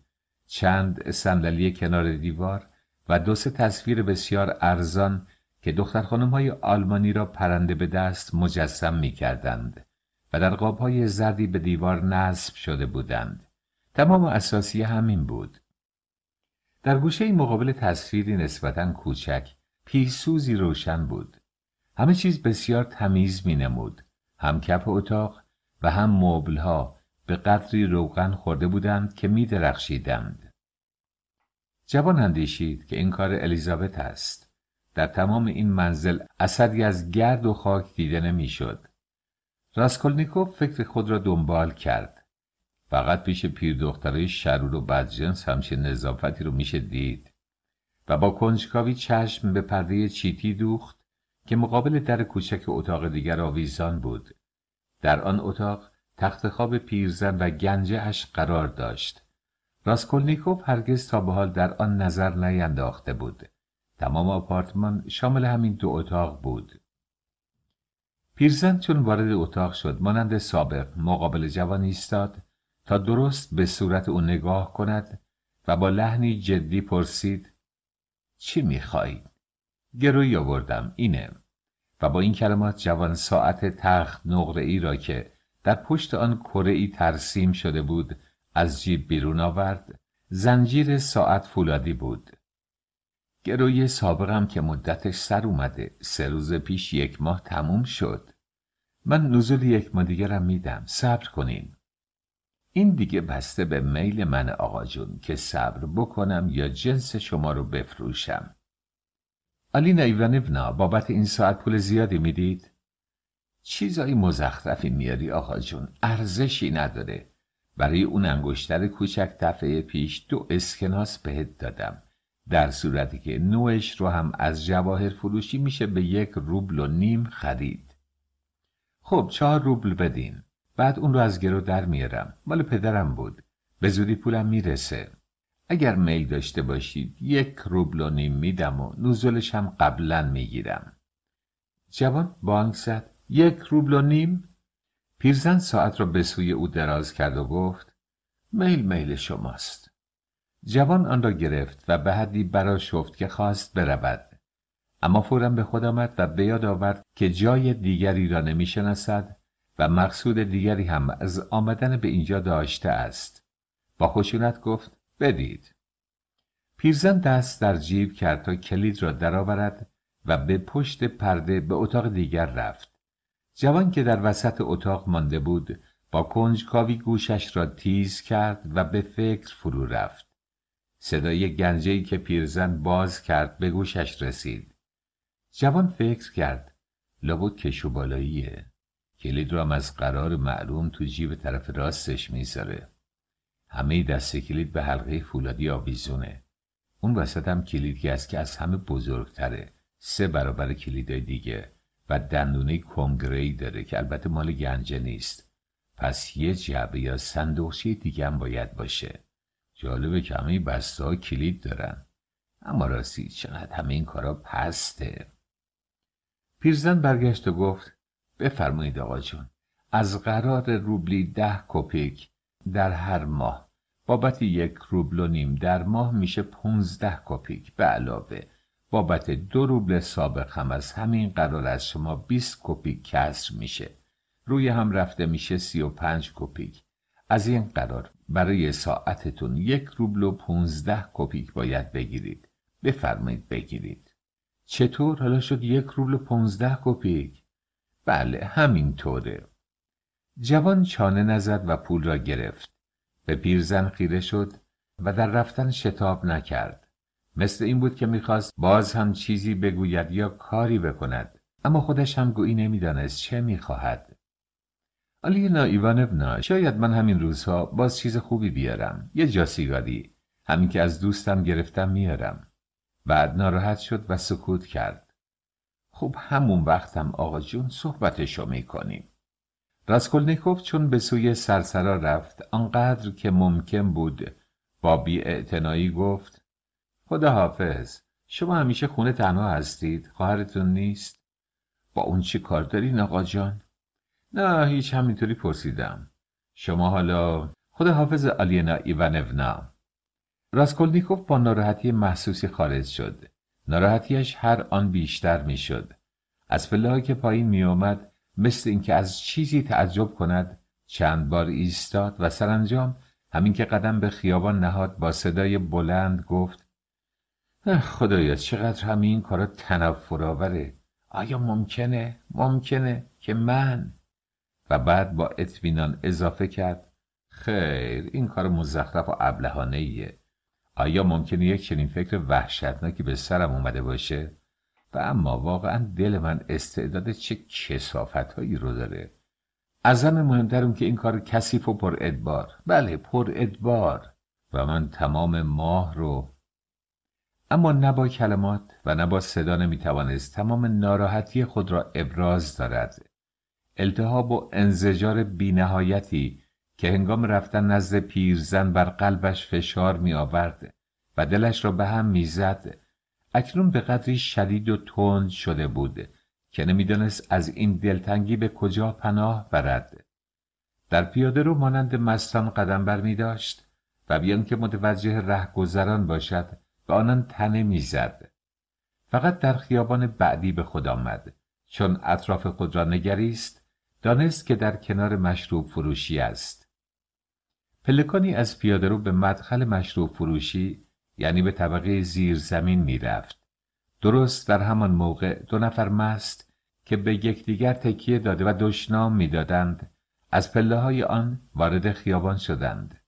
چند صندلی کنار دیوار و دو سه تصویر بسیار ارزان که دختر خانم های آلمانی را پرنده به دست مجسم می کردند و در قاب های زردی به دیوار نصب شده بودند تمام اساسی همین بود در گوشه مقابل تصویری نسبتا کوچک پیسوزی روشن بود همه چیز بسیار تمیز می نمود هم کف اتاق و هم مبلها به قدری روغن خورده بودند که می درخشیدند. جوان اندیشید که این کار الیزابت است. در تمام این منزل اثری از گرد و خاک دیده نمیشد. راسکولنیکوف فکر خود را دنبال کرد. فقط پیش پیر شرور و بدجنس همچین نظافتی رو میشه دید و با کنجکاوی چشم به پرده چیتی دوخت که مقابل در کوچک اتاق دیگر آویزان بود در آن اتاق تخت خواب پیرزن و گنجه قرار داشت. راسکولنیکوف هرگز تا به حال در آن نظر نینداخته بود. تمام آپارتمان شامل همین دو اتاق بود. پیرزن چون وارد اتاق شد مانند سابق مقابل جوانی ایستاد تا درست به صورت او نگاه کند و با لحنی جدی پرسید چی میخواهید؟ گروی آوردم اینه با این کلمات جوان ساعت تخت نقره ای را که در پشت آن کره ای ترسیم شده بود از جیب بیرون آورد زنجیر ساعت فولادی بود گروی سابقم که مدتش سر اومده سه روز پیش یک ماه تموم شد من نزول یک ماه دیگرم میدم صبر کنین این دیگه بسته به میل من آقا جون که صبر بکنم یا جنس شما رو بفروشم آلینا ایوانونا بابت این ساعت پول زیادی میدید؟ چیزایی مزخرفی میاری آقا جون ارزشی نداره برای اون انگشتر کوچک دفعه پیش دو اسکناس بهت دادم در صورتی که نوش رو هم از جواهر فروشی میشه به یک روبل و نیم خرید خب چهار روبل بدین بعد اون رو از گرو در میارم مال پدرم بود به زودی پولم میرسه اگر میل داشته باشید یک روبل و نیم میدم و نوزلش هم قبلا میگیرم جوان بانک زد یک روبل و نیم پیرزن ساعت را به سوی او دراز کرد و گفت میل میل شماست جوان آن را گرفت و به حدی برا شفت که خواست برود اما فورا به خود آمد و به یاد آورد که جای دیگری را نمیشناسد و مقصود دیگری هم از آمدن به اینجا داشته است با خشونت گفت بدید پیرزن دست در جیب کرد تا کلید را درآورد و به پشت پرده به اتاق دیگر رفت جوان که در وسط اتاق مانده بود با کنجکاوی گوشش را تیز کرد و به فکر فرو رفت صدای گنجهی که پیرزن باز کرد به گوشش رسید جوان فکر کرد لابد کشو بالاییه کلید را هم از قرار معلوم تو جیب طرف راستش میذاره همه دست کلید به حلقه فولادی آویزونه اون وسط هم کلیدی است که از همه بزرگتره سه برابر کلیدای دیگه و دندونه کنگری داره که البته مال گنجه نیست پس یه جعبه یا صندوقچه دیگه هم باید باشه جالبه که همه بسته ها کلید دارن اما راستی چقدر همه این کارا پسته پیرزن برگشت و گفت بفرمایید آقا جون از قرار روبلی ده کپیک در هر ماه بابت یک روبل و نیم در ماه میشه 15 کپیک به علاوه بابت دو روبل سابق هم از همین قرار از شما 20 کپیک کسر میشه روی هم رفته میشه 35 کپیک از این قرار برای ساعتتون یک روبل و 15 کپیک باید بگیرید بفرمایید بگیرید چطور حالا شد یک روبل و 15 کپیک بله همینطوره جوان چانه نزد و پول را گرفت به پیرزن خیره شد و در رفتن شتاب نکرد مثل این بود که میخواست باز هم چیزی بگوید یا کاری بکند اما خودش هم گویی نمیدانست چه میخواهد آلینا ایوانونا شاید من همین روزها باز چیز خوبی بیارم یه جاسیگاری همین که از دوستم گرفتم میارم بعد ناراحت شد و سکوت کرد خوب همون وقتم آقا جون صحبتشو میکنیم راسکولنیکوف چون به سوی سرسرا رفت آنقدر که ممکن بود با بیاعتنایی گفت خدا حافظ شما همیشه خونه تنها هستید خواهرتون نیست با اون چی کار داری آقا جان نه هیچ همینطوری پرسیدم شما حالا خدا حافظ آلینا ایوانونا راسکولنیکوف با ناراحتی محسوسی خارج شد ناراحتیش هر آن بیشتر میشد از پلهها که پایین اومد مثل اینکه از چیزی تعجب کند چند بار ایستاد و سرانجام همین که قدم به خیابان نهاد با صدای بلند گفت خدایا چقدر همین کارا تنفرآوره آیا ممکنه ممکنه که من و بعد با اطمینان اضافه کرد خیر این کار مزخرف و ابلهانه ایه آیا ممکنه یک چنین فکر وحشتناکی به سرم اومده باشه و اما واقعا دل من استعداد چه کسافت هایی رو داره ازم مهمتر اون که این کار کثیف و پر ادبار بله پر ادبار و من تمام ماه رو اما نه با کلمات و نه با صدا نمیتوانست تمام ناراحتی خود را ابراز دارد التهاب و انزجار بینهایتی که هنگام رفتن نزد پیرزن بر قلبش فشار می آورد و دلش را به هم میزد اکنون به قدری شدید و تند شده بود که نمیدانست از این دلتنگی به کجا پناه برد در پیاده رو مانند مستان قدم بر می داشت و بیان که متوجه رهگذران باشد به آنان تنه میزد فقط در خیابان بعدی به خود آمد چون اطراف خود را نگریست دانست که در کنار مشروب فروشی است پلکانی از پیاده رو به مدخل مشروب فروشی یعنی به طبقه زیر زمین می رفت. درست در همان موقع دو نفر مست که به یکدیگر تکیه داده و دشنام میدادند از پله های آن وارد خیابان شدند.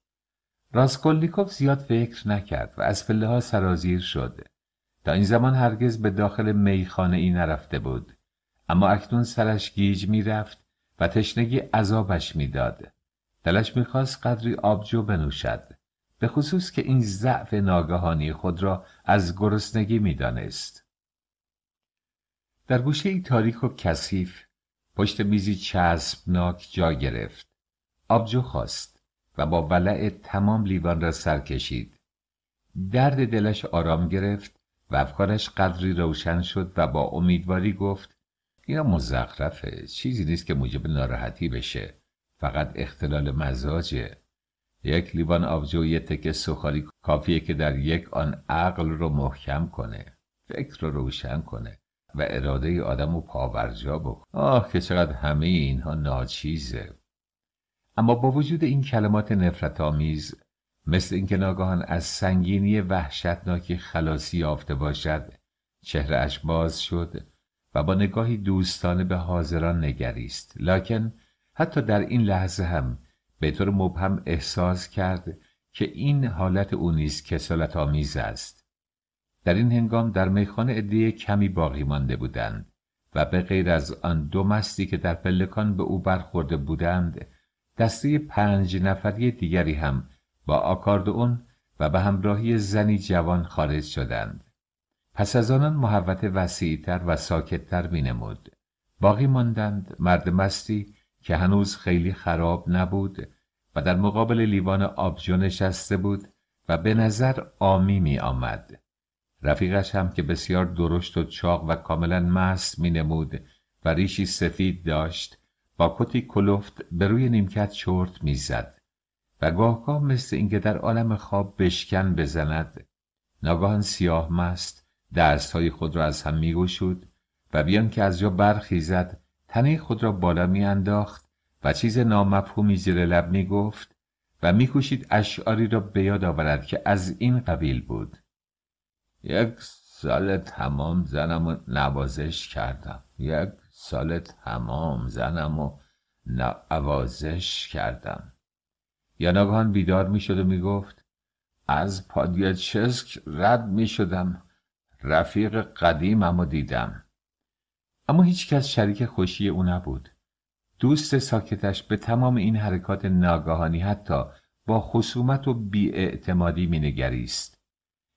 راسکولیکوف زیاد فکر نکرد و از پله ها سرازیر شد. تا این زمان هرگز به داخل میخانه ای نرفته بود. اما اکنون سرش گیج میرفت و تشنگی عذابش میداد. دلش میخواست قدری آبجو بنوشد. به خصوص که این ضعف ناگهانی خود را از گرسنگی میدانست. در گوشه ای تاریک و کثیف پشت میزی چسبناک جا گرفت. آبجو خواست و با ولع تمام لیوان را سر کشید. درد دلش آرام گرفت و افکارش قدری روشن شد و با امیدواری گفت اینا مزخرفه چیزی نیست که موجب ناراحتی بشه فقط اختلال مزاجه یک لیوان آبجو یه تکه سوخالی کافیه که در یک آن عقل رو محکم کنه فکر رو روشن کنه و اراده آدم رو پاورجا بکنه آه که چقدر همه اینها ناچیزه اما با وجود این کلمات نفرت آمیز مثل اینکه ناگهان از سنگینی وحشتناکی خلاصی یافته باشد چهره اش باز شد و با نگاهی دوستانه به حاضران نگریست لکن حتی در این لحظه هم به طور مبهم احساس کرد که این حالت او نیز کسالت آمیز است در این هنگام در میخانه عده کمی باقی مانده بودند و به غیر از آن دو مستی که در پلکان به او برخورده بودند دسته پنج نفری دیگری هم با آکاردئون و به همراهی زنی جوان خارج شدند پس از آنان محوت وسیعتر و ساکتتر مینمود باقی ماندند مرد مستی که هنوز خیلی خراب نبود و در مقابل لیوان آبجو نشسته بود و به نظر آمی می آمد. رفیقش هم که بسیار درشت و چاق و کاملا مست می نمود و ریشی سفید داشت با کتی کلفت به روی نیمکت چرت می زد و گاهگاه مثل اینکه در عالم خواب بشکن بزند ناگهان سیاه مست دستهای خود را از هم می گوشد و بیان که از جا برخیزد تنه خود را بالا میانداخت و چیز نامفهومی زیر لب میگفت و میکوشید اشعاری را به یاد آورد که از این قبیل بود یک سال تمام زنم و نوازش کردم یک سال تمام زنم و نوازش کردم یا ناگهان بیدار میشد و گفت از پادیاچسک رد میشدم رفیق قدیمم و دیدم اما کس شریک خوشی او نبود دوست ساکتش به تمام این حرکات ناگاهانی حتی با خصومت و بیاعتمادی مینگریست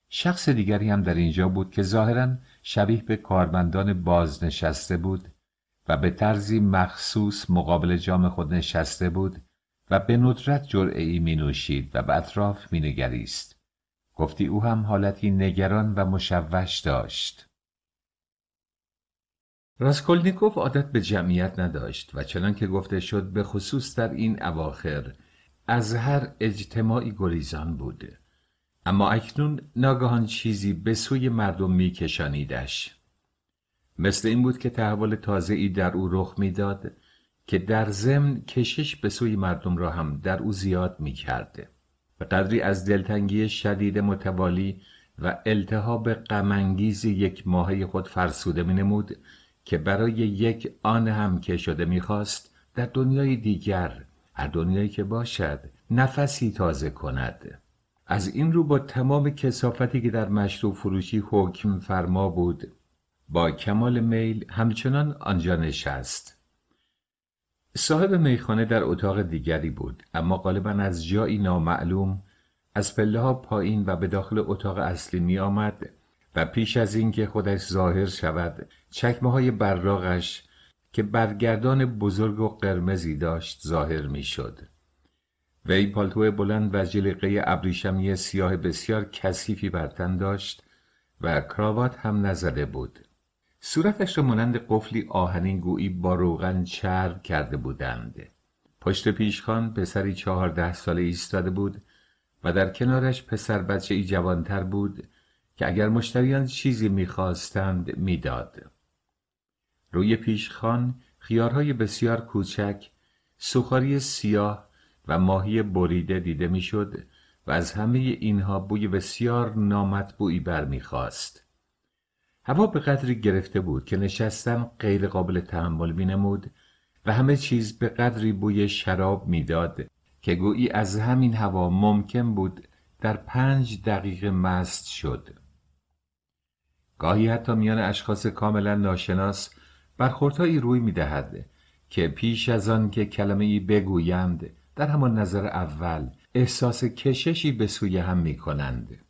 شخص دیگری هم در اینجا بود که ظاهرا شبیه به کارمندان بازنشسته بود و به طرزی مخصوص مقابل جام خود نشسته بود و به ندرت جرعه می نوشید و به اطراف می نگریست. گفتی او هم حالتی نگران و مشوش داشت. راسکولنیکوف عادت به جمعیت نداشت و چنان که گفته شد به خصوص در این اواخر از هر اجتماعی گریزان بود اما اکنون ناگهان چیزی به سوی مردم میکشانیدش مثل این بود که تحول ای در او رخ میداد که در ضمن کشش به سوی مردم را هم در او زیاد میکرد و قدری از دلتنگی شدید متوالی و التهاب غمانگیز یک ماهی خود فرسوده نمود که برای یک آن هم که شده میخواست در دنیای دیگر هر دنیایی که باشد نفسی تازه کند از این رو با تمام کسافتی که در مشروب فروشی حکم فرما بود با کمال میل همچنان آنجا نشست صاحب میخانه در اتاق دیگری بود اما غالبا از جایی نامعلوم از پله ها پایین و به داخل اتاق اصلی می آمد و پیش از اینکه خودش ظاهر شود چکمه های براغش که برگردان بزرگ و قرمزی داشت ظاهر میشد. وی پالتو بلند و جلیقه ابریشمی سیاه بسیار کثیفی بر تن داشت و کراوات هم نزده بود صورتش را مانند قفلی آهنین گویی با روغن چرب کرده بودند پشت پیشخان پسری چهارده ساله ایستاده بود و در کنارش پسر بچه ای جوانتر بود که اگر مشتریان چیزی میخواستند میداد. روی پیشخان خیارهای بسیار کوچک سوخاری سیاه و ماهی بریده دیده میشد و از همه اینها بوی بسیار نامطبوعی برمیخواست هوا به قدری گرفته بود که نشستن غیر قابل تحمل مینمود و همه چیز به قدری بوی شراب میداد که گویی از همین هوا ممکن بود در پنج دقیقه مست شد گاهی حتی میان اشخاص کاملا ناشناس برخوردهایی روی میدهد که پیش از آن که کلمه ای بگویند در همان نظر اول احساس کششی به سوی هم می کنند.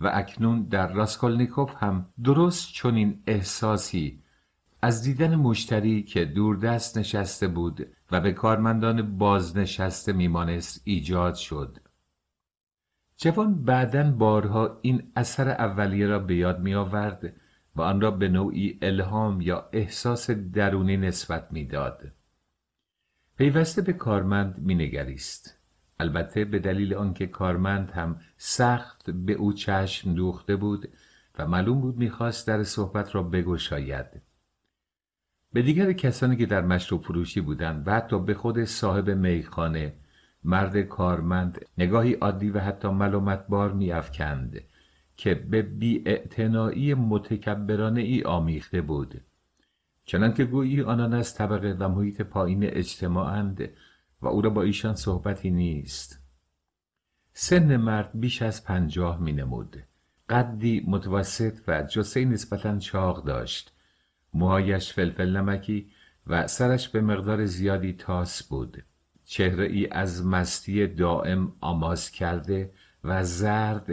و اکنون در راسکولنیکوف هم درست این احساسی از دیدن مشتری که دوردست نشسته بود و به کارمندان بازنشسته میمانست ایجاد شد جوان بعدن بارها این اثر اولیه را به یاد می آورد و آن را به نوعی الهام یا احساس درونی نسبت میداد پیوسته به کارمند مینگریست البته به دلیل آنکه کارمند هم سخت به او چشم دوخته بود و معلوم بود میخواست در صحبت را بگشاید به دیگر کسانی که در مشروب فروشی بودند و حتی به خود صاحب میخانه مرد کارمند نگاهی عادی و حتی ملومت بار میافکند که به بیاعتنایی متکبرانه ای آمیخته بود چنانکه گویی آنان از طبقه و محیط پایین اجتماعند و او را با ایشان صحبتی نیست سن مرد بیش از پنجاه می نمود قدی متوسط و جسه نسبتا چاق داشت موهایش فلفل نمکی و سرش به مقدار زیادی تاس بود چهره ای از مستی دائم آماز کرده و زرد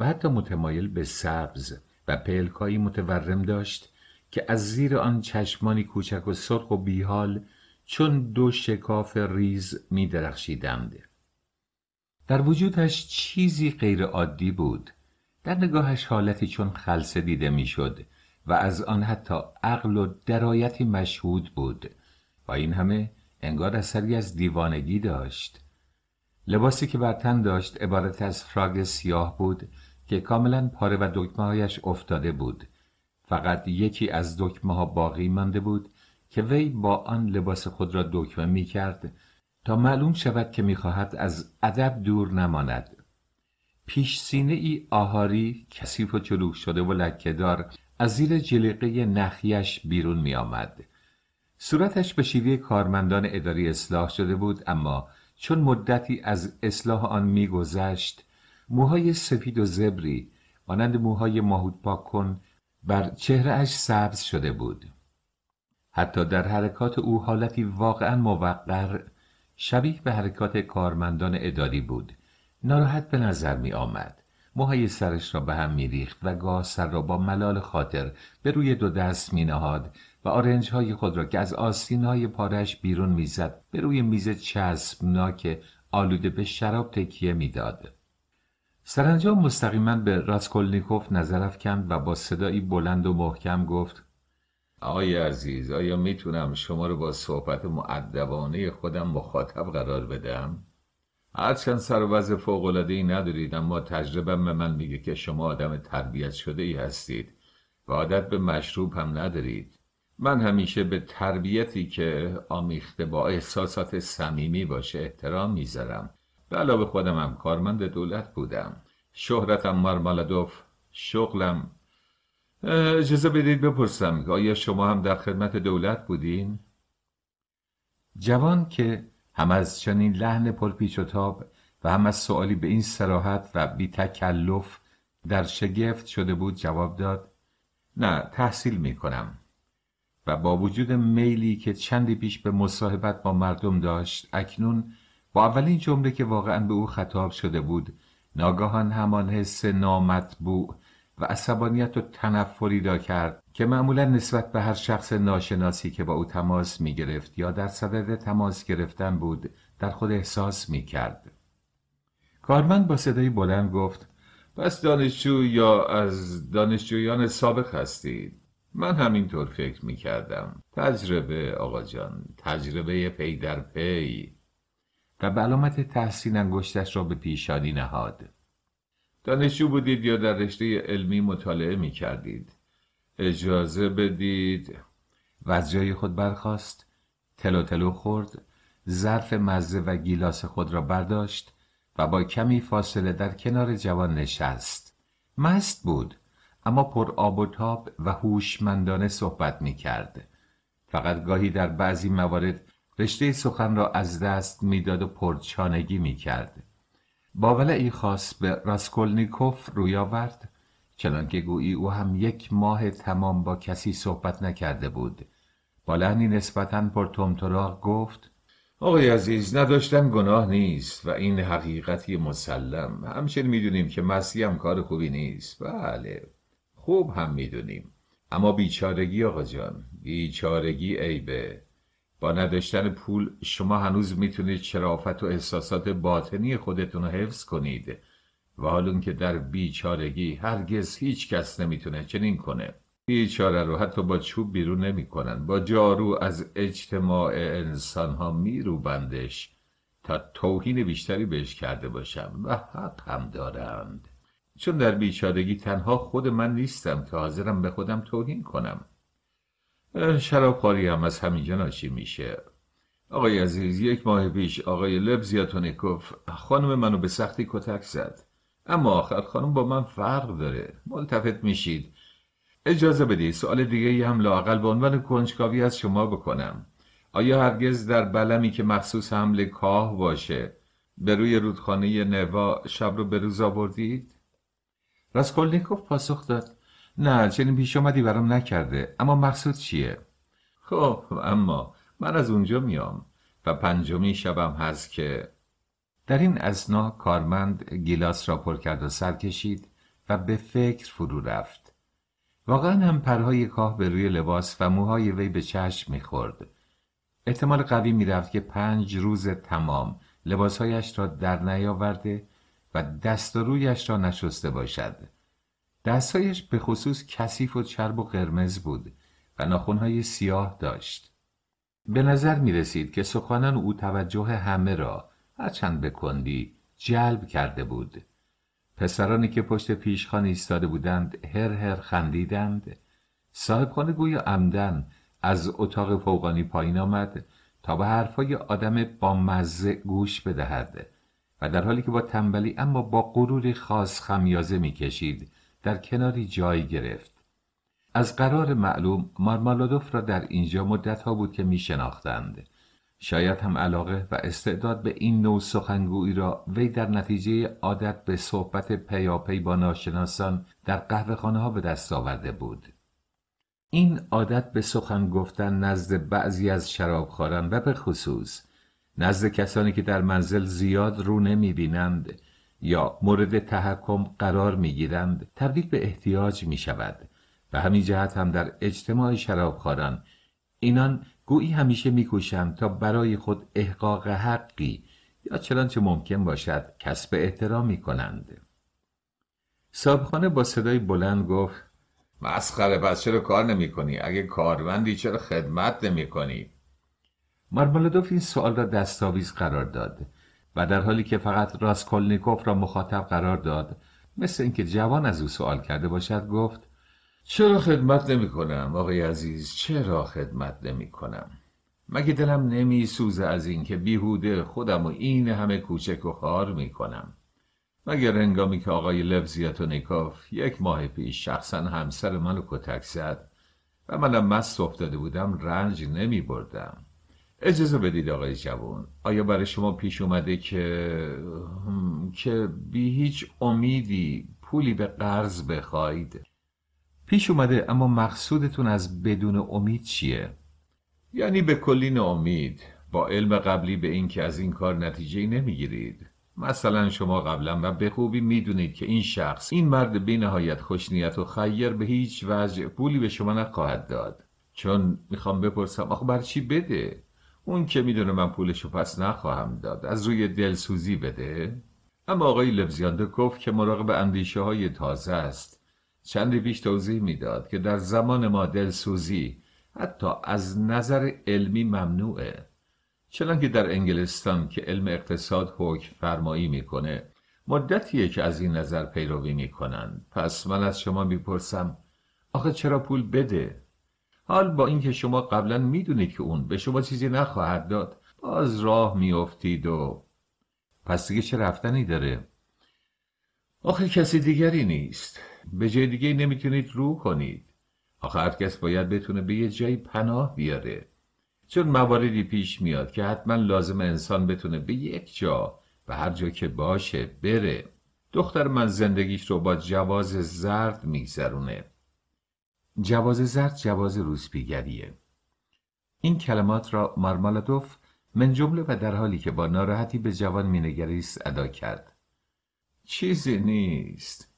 و حتی متمایل به سبز و پلکایی متورم داشت که از زیر آن چشمانی کوچک و سرخ و بیحال چون دو شکاف ریز می درخشیدند. در وجودش چیزی غیر عادی بود در نگاهش حالتی چون خلصه دیده میشد و از آن حتی عقل و درایتی مشهود بود با این همه انگار اثری از دیوانگی داشت لباسی که بر تن داشت عبارت از فراگ سیاه بود که کاملا پاره و هایش افتاده بود فقط یکی از دکمه ها باقی مانده بود که وی با آن لباس خود را دکمه می کرد تا معلوم شود که میخواهد از ادب دور نماند پیش سینه ای آهاری کثیف و چلوک شده و لکهدار از زیر جلیقه نخیش بیرون می آمد. صورتش به شیوه کارمندان اداری اصلاح شده بود اما چون مدتی از اصلاح آن میگذشت موهای سفید و زبری مانند موهای ماهود پاک بر چهره اش سبز شده بود حتی در حرکات او حالتی واقعا موقر شبیه به حرکات کارمندان اداری بود ناراحت به نظر می آمد موهای سرش را به هم می ریخت و گاه سر را با ملال خاطر به روی دو دست می نهاد و آرنج های خود را که از آسین های پارش بیرون می زد به روی میز چسبناک آلوده به شراب تکیه می داد. سرانجام مستقیما به راسکولنیکوف نظر افکند و با صدایی بلند و محکم گفت آقای عزیز آیا میتونم شما رو با صحبت معدبانه خودم مخاطب قرار بدم؟ هرچند سر و فوق العاده ای ندارید اما تجربه به من میگه که شما آدم تربیت شده ای هستید و عادت به مشروب هم ندارید من همیشه به تربیتی که آمیخته با احساسات صمیمی باشه احترام میذارم به خودم هم کارمند دولت بودم شهرتم مرمالدوف شغلم اجازه بدید بپرسم آیا شما هم در خدمت دولت بودین؟ جوان که هم از چنین لحن پرپیچ و تاب و هم از سوالی به این سراحت و بی تکلف در شگفت شده بود جواب داد نه تحصیل می کنم و با وجود میلی که چندی پیش به مصاحبت با مردم داشت اکنون اولین جمله که واقعا به او خطاب شده بود ناگهان همان حس نامطبوع و عصبانیت و تنفری را کرد که معمولا نسبت به هر شخص ناشناسی که با او تماس می گرفت یا در صدد تماس گرفتن بود در خود احساس می کرد. کارمند با صدای بلند گفت پس دانشجو یا از دانشجویان سابق هستید من همینطور فکر می کردم تجربه آقا جان تجربه پی در پی و به علامت تحسین انگشتش را به پیشانی نهاد دانشجو بودید یا در رشته علمی مطالعه می کردید اجازه بدید و از جای خود برخواست، تلو تلو خورد ظرف مزه و گیلاس خود را برداشت و با کمی فاصله در کنار جوان نشست مست بود اما پر آب و تاب و هوشمندانه صحبت می کرد فقط گاهی در بعضی موارد رشته سخن را از دست میداد و پرچانگی میکرد باولعی خاص به راسکولنیکوف روی آورد چنانکه گویی او هم یک ماه تمام با کسی صحبت نکرده بود با لحنی نسبتا تمتراغ گفت آقای عزیز نداشتن گناه نیست و این حقیقتی مسلم همچنین میدونیم که مسیح هم کار خوبی نیست بله خوب هم میدونیم اما بیچارگی آقا جان بیچارگی عیبه با نداشتن پول شما هنوز میتونید شرافت و احساسات باطنی خودتون رو حفظ کنید و حال که در بیچارگی هرگز هیچ کس نمیتونه چنین کنه بیچاره رو حتی با چوب بیرون نمیکنن با جارو از اجتماع انسان ها میروبندش تا توهین بیشتری بهش کرده باشم و حق هم دارند چون در بیچارگی تنها خود من نیستم تا حاضرم به خودم توهین کنم شرابخوری هم از همینجا ناشی میشه آقای عزیز یک ماه پیش آقای لب زیاتونیکوف خانم منو به سختی کتک زد اما آخر خانم با من فرق داره ملتفت میشید اجازه بدی سوال دیگه هم لاقل به عنوان کنجکاوی از شما بکنم آیا هرگز در بلمی که مخصوص حمل کاه باشه به روی رودخانه نوا شب رو به روز آوردید؟ راسکولنیکوف پاسخ داد نه چنین پیش آمدی برام نکرده اما مقصود چیه خب اما من از اونجا میام و پنجمی شبم هست که در این اسنا کارمند گیلاس را پر کرد و سر کشید و به فکر فرو رفت واقعا هم پرهای کاه به روی لباس و موهای وی به چشم میخورد احتمال قوی میرفت که پنج روز تمام لباسهایش را در نیاورده و دست و رویش را نشسته باشد دستایش به خصوص کثیف و چرب و قرمز بود و ناخونهای سیاه داشت به نظر می رسید که سخنان او توجه همه را هرچند به کندی جلب کرده بود پسرانی که پشت پیشخان ایستاده بودند هر هر خندیدند صاحبخانه گویا عمدن از اتاق فوقانی پایین آمد تا به حرفای آدم با مزه گوش بدهد و در حالی که با تنبلی اما با غروری خاص خمیازه میکشید در کناری جای گرفت از قرار معلوم مارمالادوف را در اینجا مدت ها بود که می شناختند. شاید هم علاقه و استعداد به این نوع سخنگویی را وی در نتیجه عادت به صحبت پیاپی با ناشناسان در قهوه خانه ها به دست آورده بود. این عادت به سخن گفتن نزد بعضی از شرابخوران و به خصوص نزد کسانی که در منزل زیاد رو نمی بینند یا مورد تحکم قرار می گیرند تبدیل به احتیاج می شود و همین جهت هم در اجتماع شرابخاران اینان گویی همیشه میکوشند تا برای خود احقاق حقی یا چنانچه ممکن باشد کسب احترام می کنند صابخانه با صدای بلند گفت مسخره پس چرا کار نمی کنی؟ اگه کاروندی چرا خدمت نمی کنی؟ مارمالادوف این سوال را دستاویز قرار داد و در حالی که فقط راسکولنیکوف را مخاطب قرار داد مثل اینکه جوان از او سوال کرده باشد گفت چرا خدمت نمی کنم آقای عزیز چرا خدمت نمی کنم مگه دلم نمی سوزه از اینکه بیهوده خودم و این همه کوچک و خار می کنم مگر رنگامی که آقای نکاف یک ماه پیش شخصا همسر منو کتک زد و منم مست افتاده بودم رنج نمی بردم اجازه بدید آقای جوان آیا برای شما پیش اومده که که بی هیچ امیدی پولی به قرض بخواید پیش اومده اما مقصودتون از بدون امید چیه؟ یعنی به کلین امید با علم قبلی به این که از این کار نتیجه نمیگیرید مثلا شما قبلا و به خوبی میدونید که این شخص این مرد بی نهایت خوشنیت و خیر به هیچ وجه پولی به شما نخواهد داد چون میخوام بپرسم آخه بر چی بده اون که میدونه من پولشو پس نخواهم داد از روی دلسوزی بده اما آقای گفت که مراقب اندیشه های تازه است چندی پیش توضیح میداد که در زمان ما دلسوزی حتی از نظر علمی ممنوعه چنان که در انگلستان که علم اقتصاد حکم فرمایی میکنه مدتیه که از این نظر پیروی میکنند پس من از شما میپرسم آخه چرا پول بده حال با اینکه شما قبلا میدونید که اون به شما چیزی نخواهد داد باز راه میافتید و پس دیگه چه رفتنی داره آخه کسی دیگری نیست به جای دیگه نمیتونید رو کنید آخه هر کس باید بتونه به یه جایی پناه بیاره چون مواردی پیش میاد که حتما لازم انسان بتونه به یک جا و هر جا که باشه بره دختر من زندگیش رو با جواز زرد میگذرونه جواز زرد جواز روسپیگریه این کلمات را مارمالادوف من جمله و در حالی که با ناراحتی به جوان مینگریست ادا کرد چیزی نیست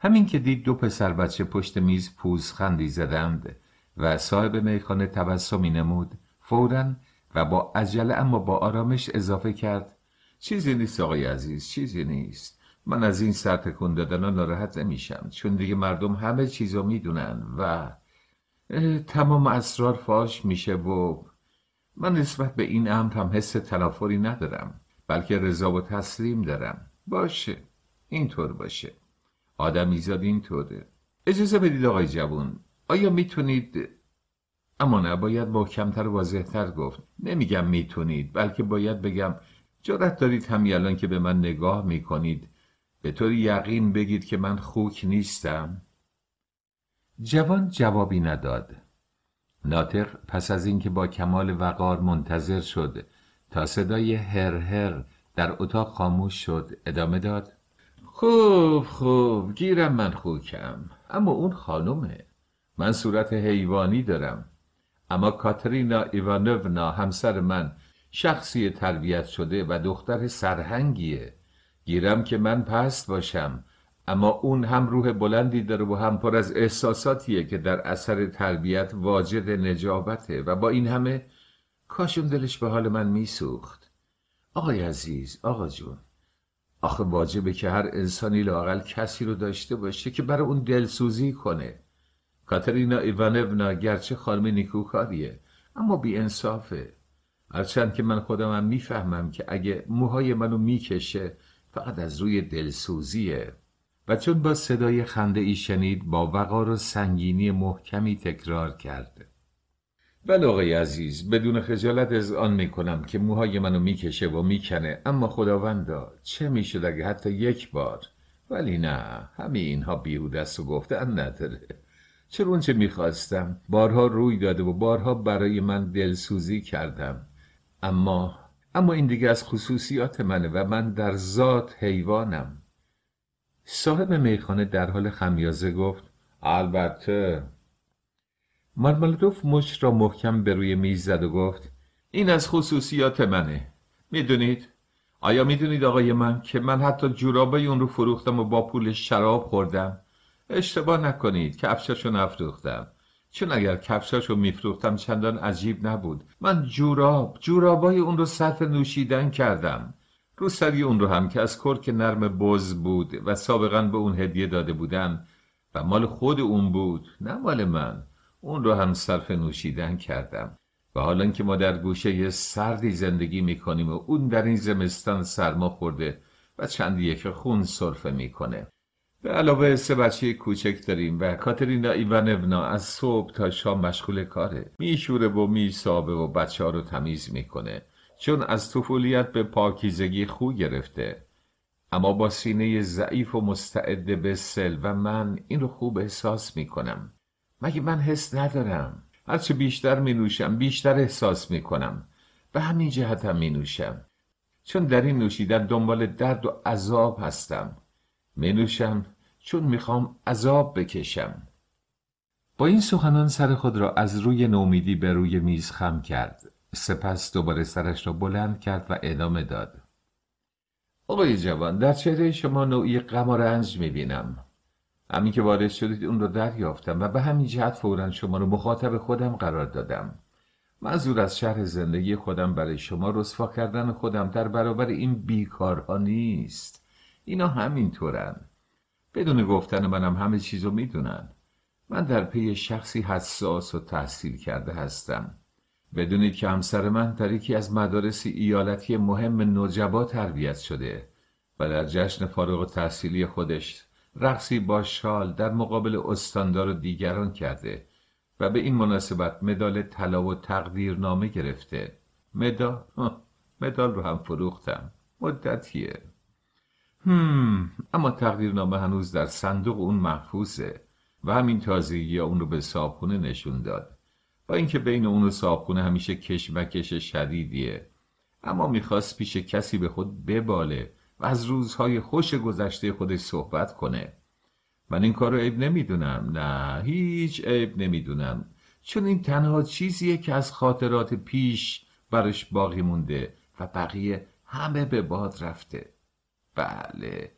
همین که دید دو پسر بچه پشت میز پوزخندی زدند و صاحب میخانه تبسمی نمود فورا و با عجله اما با آرامش اضافه کرد چیزی نیست آقای عزیز چیزی نیست من از این سرتکون دادن ها ناراحت نمیشم چون دیگه مردم همه رو میدونن و تمام اسرار فاش میشه و من نسبت به این امر هم حس تنافری ندارم بلکه رضا و تسلیم دارم باشه اینطور باشه آدم ایزاد اینطوره اجازه بدید آقای جوون آیا میتونید اما نباید با کمتر واضحتر گفت نمیگم میتونید بلکه باید بگم جرأت دارید همین الان که به من نگاه میکنید به طور یقین بگید که من خوک نیستم جوان جوابی نداد ناطق پس از اینکه با کمال وقار منتظر شد تا صدای هر هر در اتاق خاموش شد ادامه داد خوب خوب گیرم من خوکم اما اون خانومه من صورت حیوانی دارم اما کاترینا ایوانونا همسر من شخصی تربیت شده و دختر سرهنگیه گیرم که من پست باشم اما اون هم روح بلندی داره و هم پر از احساساتیه که در اثر تربیت واجد نجابته و با این همه کاشون دلش به حال من میسوخت آقای عزیز آقا جون آخه واجبه که هر انسانی لاقل کسی رو داشته باشه که برای اون دلسوزی کنه کاترینا ایوانونا گرچه خانم نیکوکاریه اما بی انصافه هرچند که من خودمم میفهمم که اگه موهای منو میکشه فقط از روی دلسوزیه و چون با صدای خنده ای شنید با وقار و سنگینی محکمی تکرار کرده، بله آقای عزیز بدون خجالت از آن می که موهای منو میکشه و میکنه اما خداوندا چه میشد اگه حتی یک بار ولی نه همه اینها بیهوده است و گفتن نداره چرا اونچه میخواستم بارها روی داده و بارها برای من دلسوزی کردم اما اما این دیگه از خصوصیات منه و من در ذات حیوانم صاحب میخانه در حال خمیازه گفت البته مرمالدوف مشت را محکم به روی میز زد و گفت این از خصوصیات منه میدونید آیا میدونید آقای من که من حتی جورابای اون رو فروختم و با پول شراب خوردم اشتباه نکنید که افشاشو نفروختم چون اگر کفشاشو میفروختم چندان عجیب نبود من جوراب جورابای اون رو صرف نوشیدن کردم سری اون رو هم که از کرک نرم بز بود و سابقا به اون هدیه داده بودم و مال خود اون بود نه مال من اون رو هم صرف نوشیدن کردم و حالا که ما در گوشه سردی زندگی میکنیم و اون در این زمستان سرما خورده و چند یک خون سرفه میکنه به علاوه سه بچه کوچک داریم و کاترینا ایوانونا از صبح تا شام مشغول کاره میشوره و میسابه و بچه ها رو تمیز میکنه چون از طفولیت به پاکیزگی خو گرفته اما با سینه ضعیف و مستعد به سل و من این رو خوب احساس میکنم مگه من حس ندارم هرچه بیشتر می نوشم بیشتر احساس می کنم به همین جهتم هم می نوشم چون در این نوشیدن دنبال درد و عذاب هستم می نوشم چون میخوام عذاب بکشم با این سخنان سر خود را از روی نومیدی به روی میز خم کرد سپس دوباره سرش را بلند کرد و ادامه داد آقای جوان در چهره شما نوعی غم و رنج میبینم همین که وارد شدید اون را دریافتم و به همین جهت فورا شما رو مخاطب خودم قرار دادم منظور از شهر زندگی خودم برای شما رسوا کردن خودم در برابر این بیکارها نیست اینا همینطورن بدون گفتن منم همه چیزو میدونن من در پی شخصی حساس و تحصیل کرده هستم بدونید که همسر من در یکی از مدارس ایالتی مهم نوجبا تربیت شده و در جشن فارغ و تحصیلی خودش رقصی با شال در مقابل استاندار و دیگران کرده و به این مناسبت مدال طلا و نامه گرفته مدال مدال رو هم فروختم مدتیه هم. اما تقدیرنامه هنوز در صندوق اون محفوظه و همین تازگی اون رو به صابخونه نشون داد با اینکه بین اون و صابخونه همیشه کشمکش شدیدیه اما میخواست پیش کسی به خود بباله و از روزهای خوش گذشته خودش صحبت کنه من این کار رو عیب نمیدونم نه هیچ عیب نمیدونم چون این تنها چیزیه که از خاطرات پیش برش باقی مونده و بقیه همه به باد رفته بله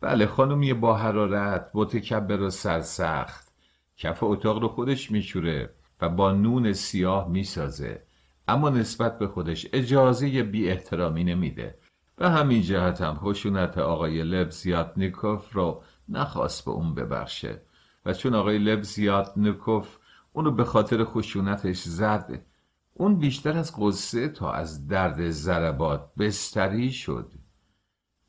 بله خانمی با حرارت متکبر و سرسخت کف اتاق رو خودش میچوره و با نون سیاه میسازه اما نسبت به خودش اجازه بی احترامی نمیده و همین جهت هم خشونت آقای نیکوف رو نخواست به اون ببخشه و چون آقای نکوف، اونو به خاطر خشونتش زد اون بیشتر از قصه تا از درد ضربات بستری شد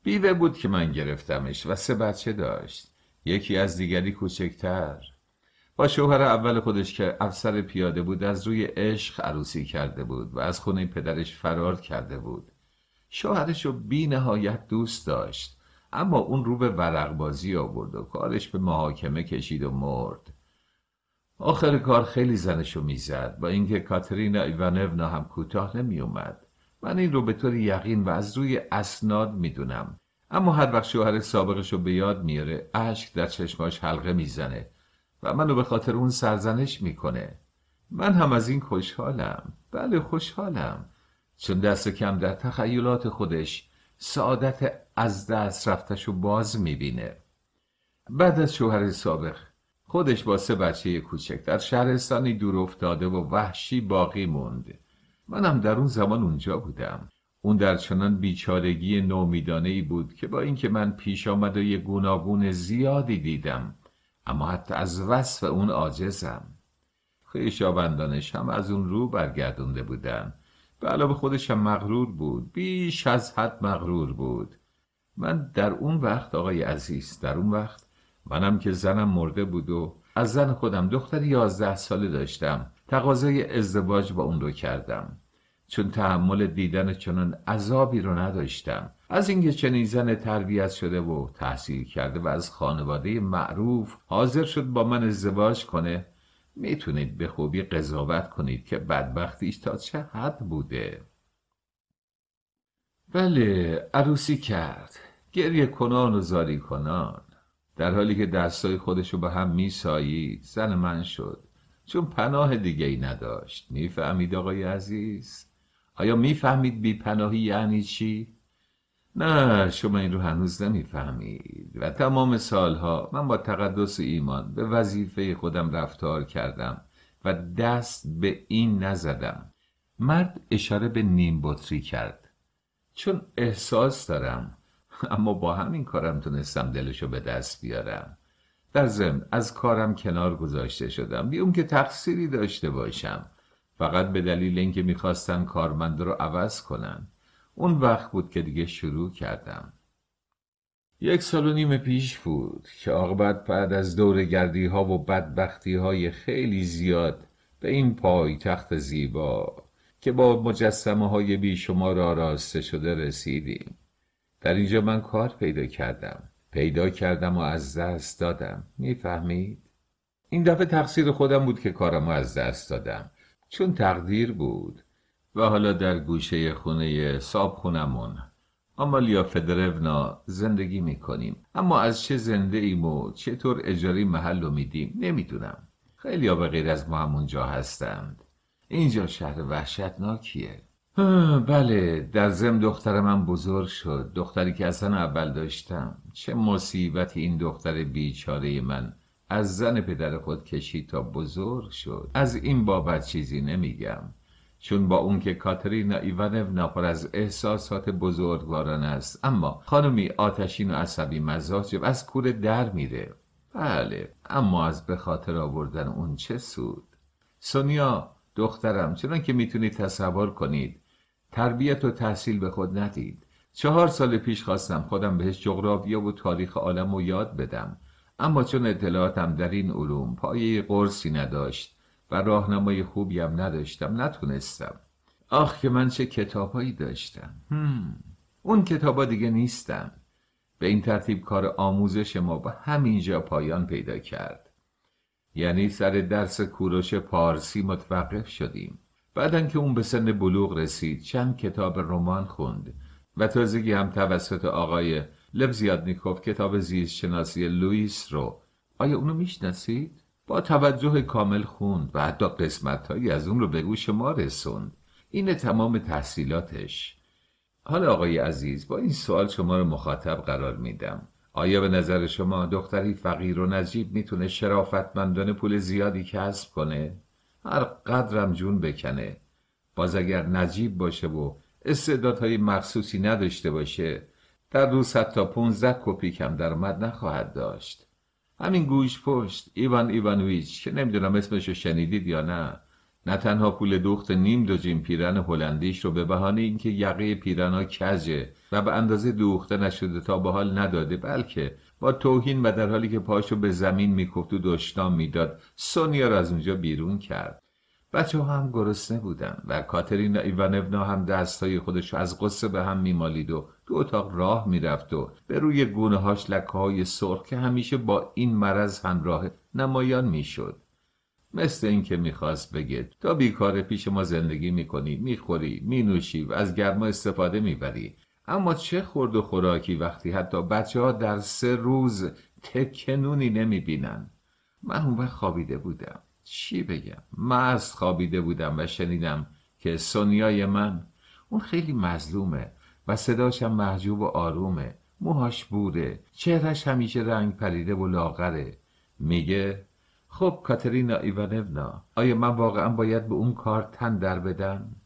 بیوه بود که من گرفتمش و سه بچه داشت یکی از دیگری کوچکتر با شوهر اول خودش که افسر پیاده بود از روی عشق عروسی کرده بود و از خونه پدرش فرار کرده بود شوهرش رو بی نهایت دوست داشت اما اون رو به بازی آورد و کارش به محاکمه کشید و مرد آخر کار خیلی زنشو میزد با اینکه کاترینا ایوانونا هم کوتاه نمیومد من این رو به طور یقین و از روی اسناد میدونم اما هر وقت شوهر سابقش رو به یاد میاره اشک در چشماش حلقه میزنه و منو به خاطر اون سرزنش میکنه من هم از این خوشحالم بله خوشحالم چون دست کم در تخیلات خودش سعادت از دست رفتش رو باز میبینه بعد از شوهر سابق خودش با سه بچه کوچک در شهرستانی دور افتاده و وحشی باقی مونده منم در اون زمان اونجا بودم اون در چنان بیچارگی نومیدانه ای بود که با اینکه من پیش آمده گوناگون زیادی دیدم اما حتی از وصف اون عاجزم خویشاوندانش هم از اون رو برگردونده بودن به علاوه خودشم مغرور بود بیش از حد مغرور بود من در اون وقت آقای عزیز در اون وقت منم که زنم مرده بود و از زن خودم دختر یازده ساله داشتم تقاضای ازدواج با اون رو کردم چون تحمل دیدن چنان عذابی رو نداشتم از اینکه چنین زن تربیت شده و تحصیل کرده و از خانواده معروف حاضر شد با من ازدواج کنه میتونید به خوبی قضاوت کنید که بدبختیش تا چه حد بوده بله عروسی کرد گریه کنان و زاری کنان در حالی که دستای خودشو به هم میسایید زن من شد چون پناه دیگه ای نداشت میفهمید آقای عزیز آیا میفهمید بی پناهی یعنی چی؟ نه شما این رو هنوز نمیفهمید و تمام سالها من با تقدس ایمان به وظیفه خودم رفتار کردم و دست به این نزدم مرد اشاره به نیم بطری کرد چون احساس دارم اما با همین کارم تونستم دلشو به دست بیارم در از کارم کنار گذاشته شدم بی اون که تقصیری داشته باشم فقط به دلیل اینکه میخواستن کارمند رو عوض کنن اون وقت بود که دیگه شروع کردم یک سال و نیم پیش بود که عاقبت بعد از گردی ها و بدبختی های خیلی زیاد به این پای تخت زیبا که با مجسمه های بیشمار آراسته شده رسیدیم در اینجا من کار پیدا کردم پیدا کردم و از دست دادم میفهمید؟ این دفعه تقصیر خودم بود که رو از دست دادم چون تقدیر بود و حالا در گوشه خونه ساب خونمون آمالیا فدرونا زندگی میکنیم اما از چه زنده ایم و چطور اجاری محل رو میدیم نمیدونم خیلی ها به غیر از ما همونجا هستند اینجا شهر وحشتناکیه بله در زم دختر من بزرگ شد دختری که اصلا اول داشتم چه مصیبتی این دختر بیچاره من از زن پدر خود کشید تا بزرگ شد از این بابت چیزی نمیگم چون با اون که کاترینا ایوانو ناپر از احساسات بزرگواران است اما خانمی آتشین و عصبی مزاج از کوره در میره بله اما از به خاطر آوردن اون چه سود سونیا دخترم چنان که میتونی تصور کنید تربیت و تحصیل به خود ندید چهار سال پیش خواستم خودم بهش جغرافیا و تاریخ عالم و یاد بدم اما چون اطلاعاتم در این علوم پایه قرصی نداشت و راهنمای خوبی هم نداشتم نتونستم آخ که من چه کتابایی داشتم هم. اون کتابا دیگه نیستم به این ترتیب کار آموزش ما به همینجا پایان پیدا کرد یعنی سر درس کوروش پارسی متوقف شدیم بعدا که اون به سن بلوغ رسید چند کتاب رمان خوند و تازگی هم توسط آقای لبزیادنیکوف کتاب زیست شناسی لوئیس رو آیا اونو میشناسید؟ با توجه کامل خوند و حتی هایی از اون رو به گوش ما رسوند این تمام تحصیلاتش حالا آقای عزیز با این سوال شما رو مخاطب قرار میدم آیا به نظر شما دختری فقیر و نجیب میتونه شرافتمندانه پول زیادی کسب کنه؟ هر قدرم جون بکنه باز اگر نجیب باشه و استعدادهای مخصوصی نداشته باشه در روز حتی پونزه کپی کم درآمد نخواهد داشت همین گوش پشت ایوان ایوانویچ که نمیدونم اسمشو شنیدید یا نه نه تنها پول دوخت نیم دوجین پیرن هلندیش رو به بهانه اینکه یقه پیرنا کجه و به اندازه دوخته نشده تا به حال نداده بلکه با توهین و در حالی که پاشو به زمین میکفت و دوشنام میداد سونیا را از اونجا بیرون کرد بچه هم گرسنه بودن و کاترینا ایوانونا هم دستهای خودش از قصه به هم میمالید و دو اتاق راه میرفت و به روی گونه هاش لکه های سرخ که همیشه با این مرض همراه نمایان میشد مثل اینکه میخواست بگه تا بیکار پیش ما زندگی میکنی میخوری مینوشی و از گرما استفاده میبری اما چه خورد و خوراکی وقتی حتی بچه ها در سه روز تکنونی نمی بینن من اون وقت خوابیده بودم چی بگم مست خوابیده بودم و شنیدم که سونیای من اون خیلی مظلومه و صداشم محجوب و آرومه موهاش بوده چهرش همیشه رنگ پریده و لاغره میگه خب کاترینا ایوانونا آیا من واقعا باید به اون کار تن در بدم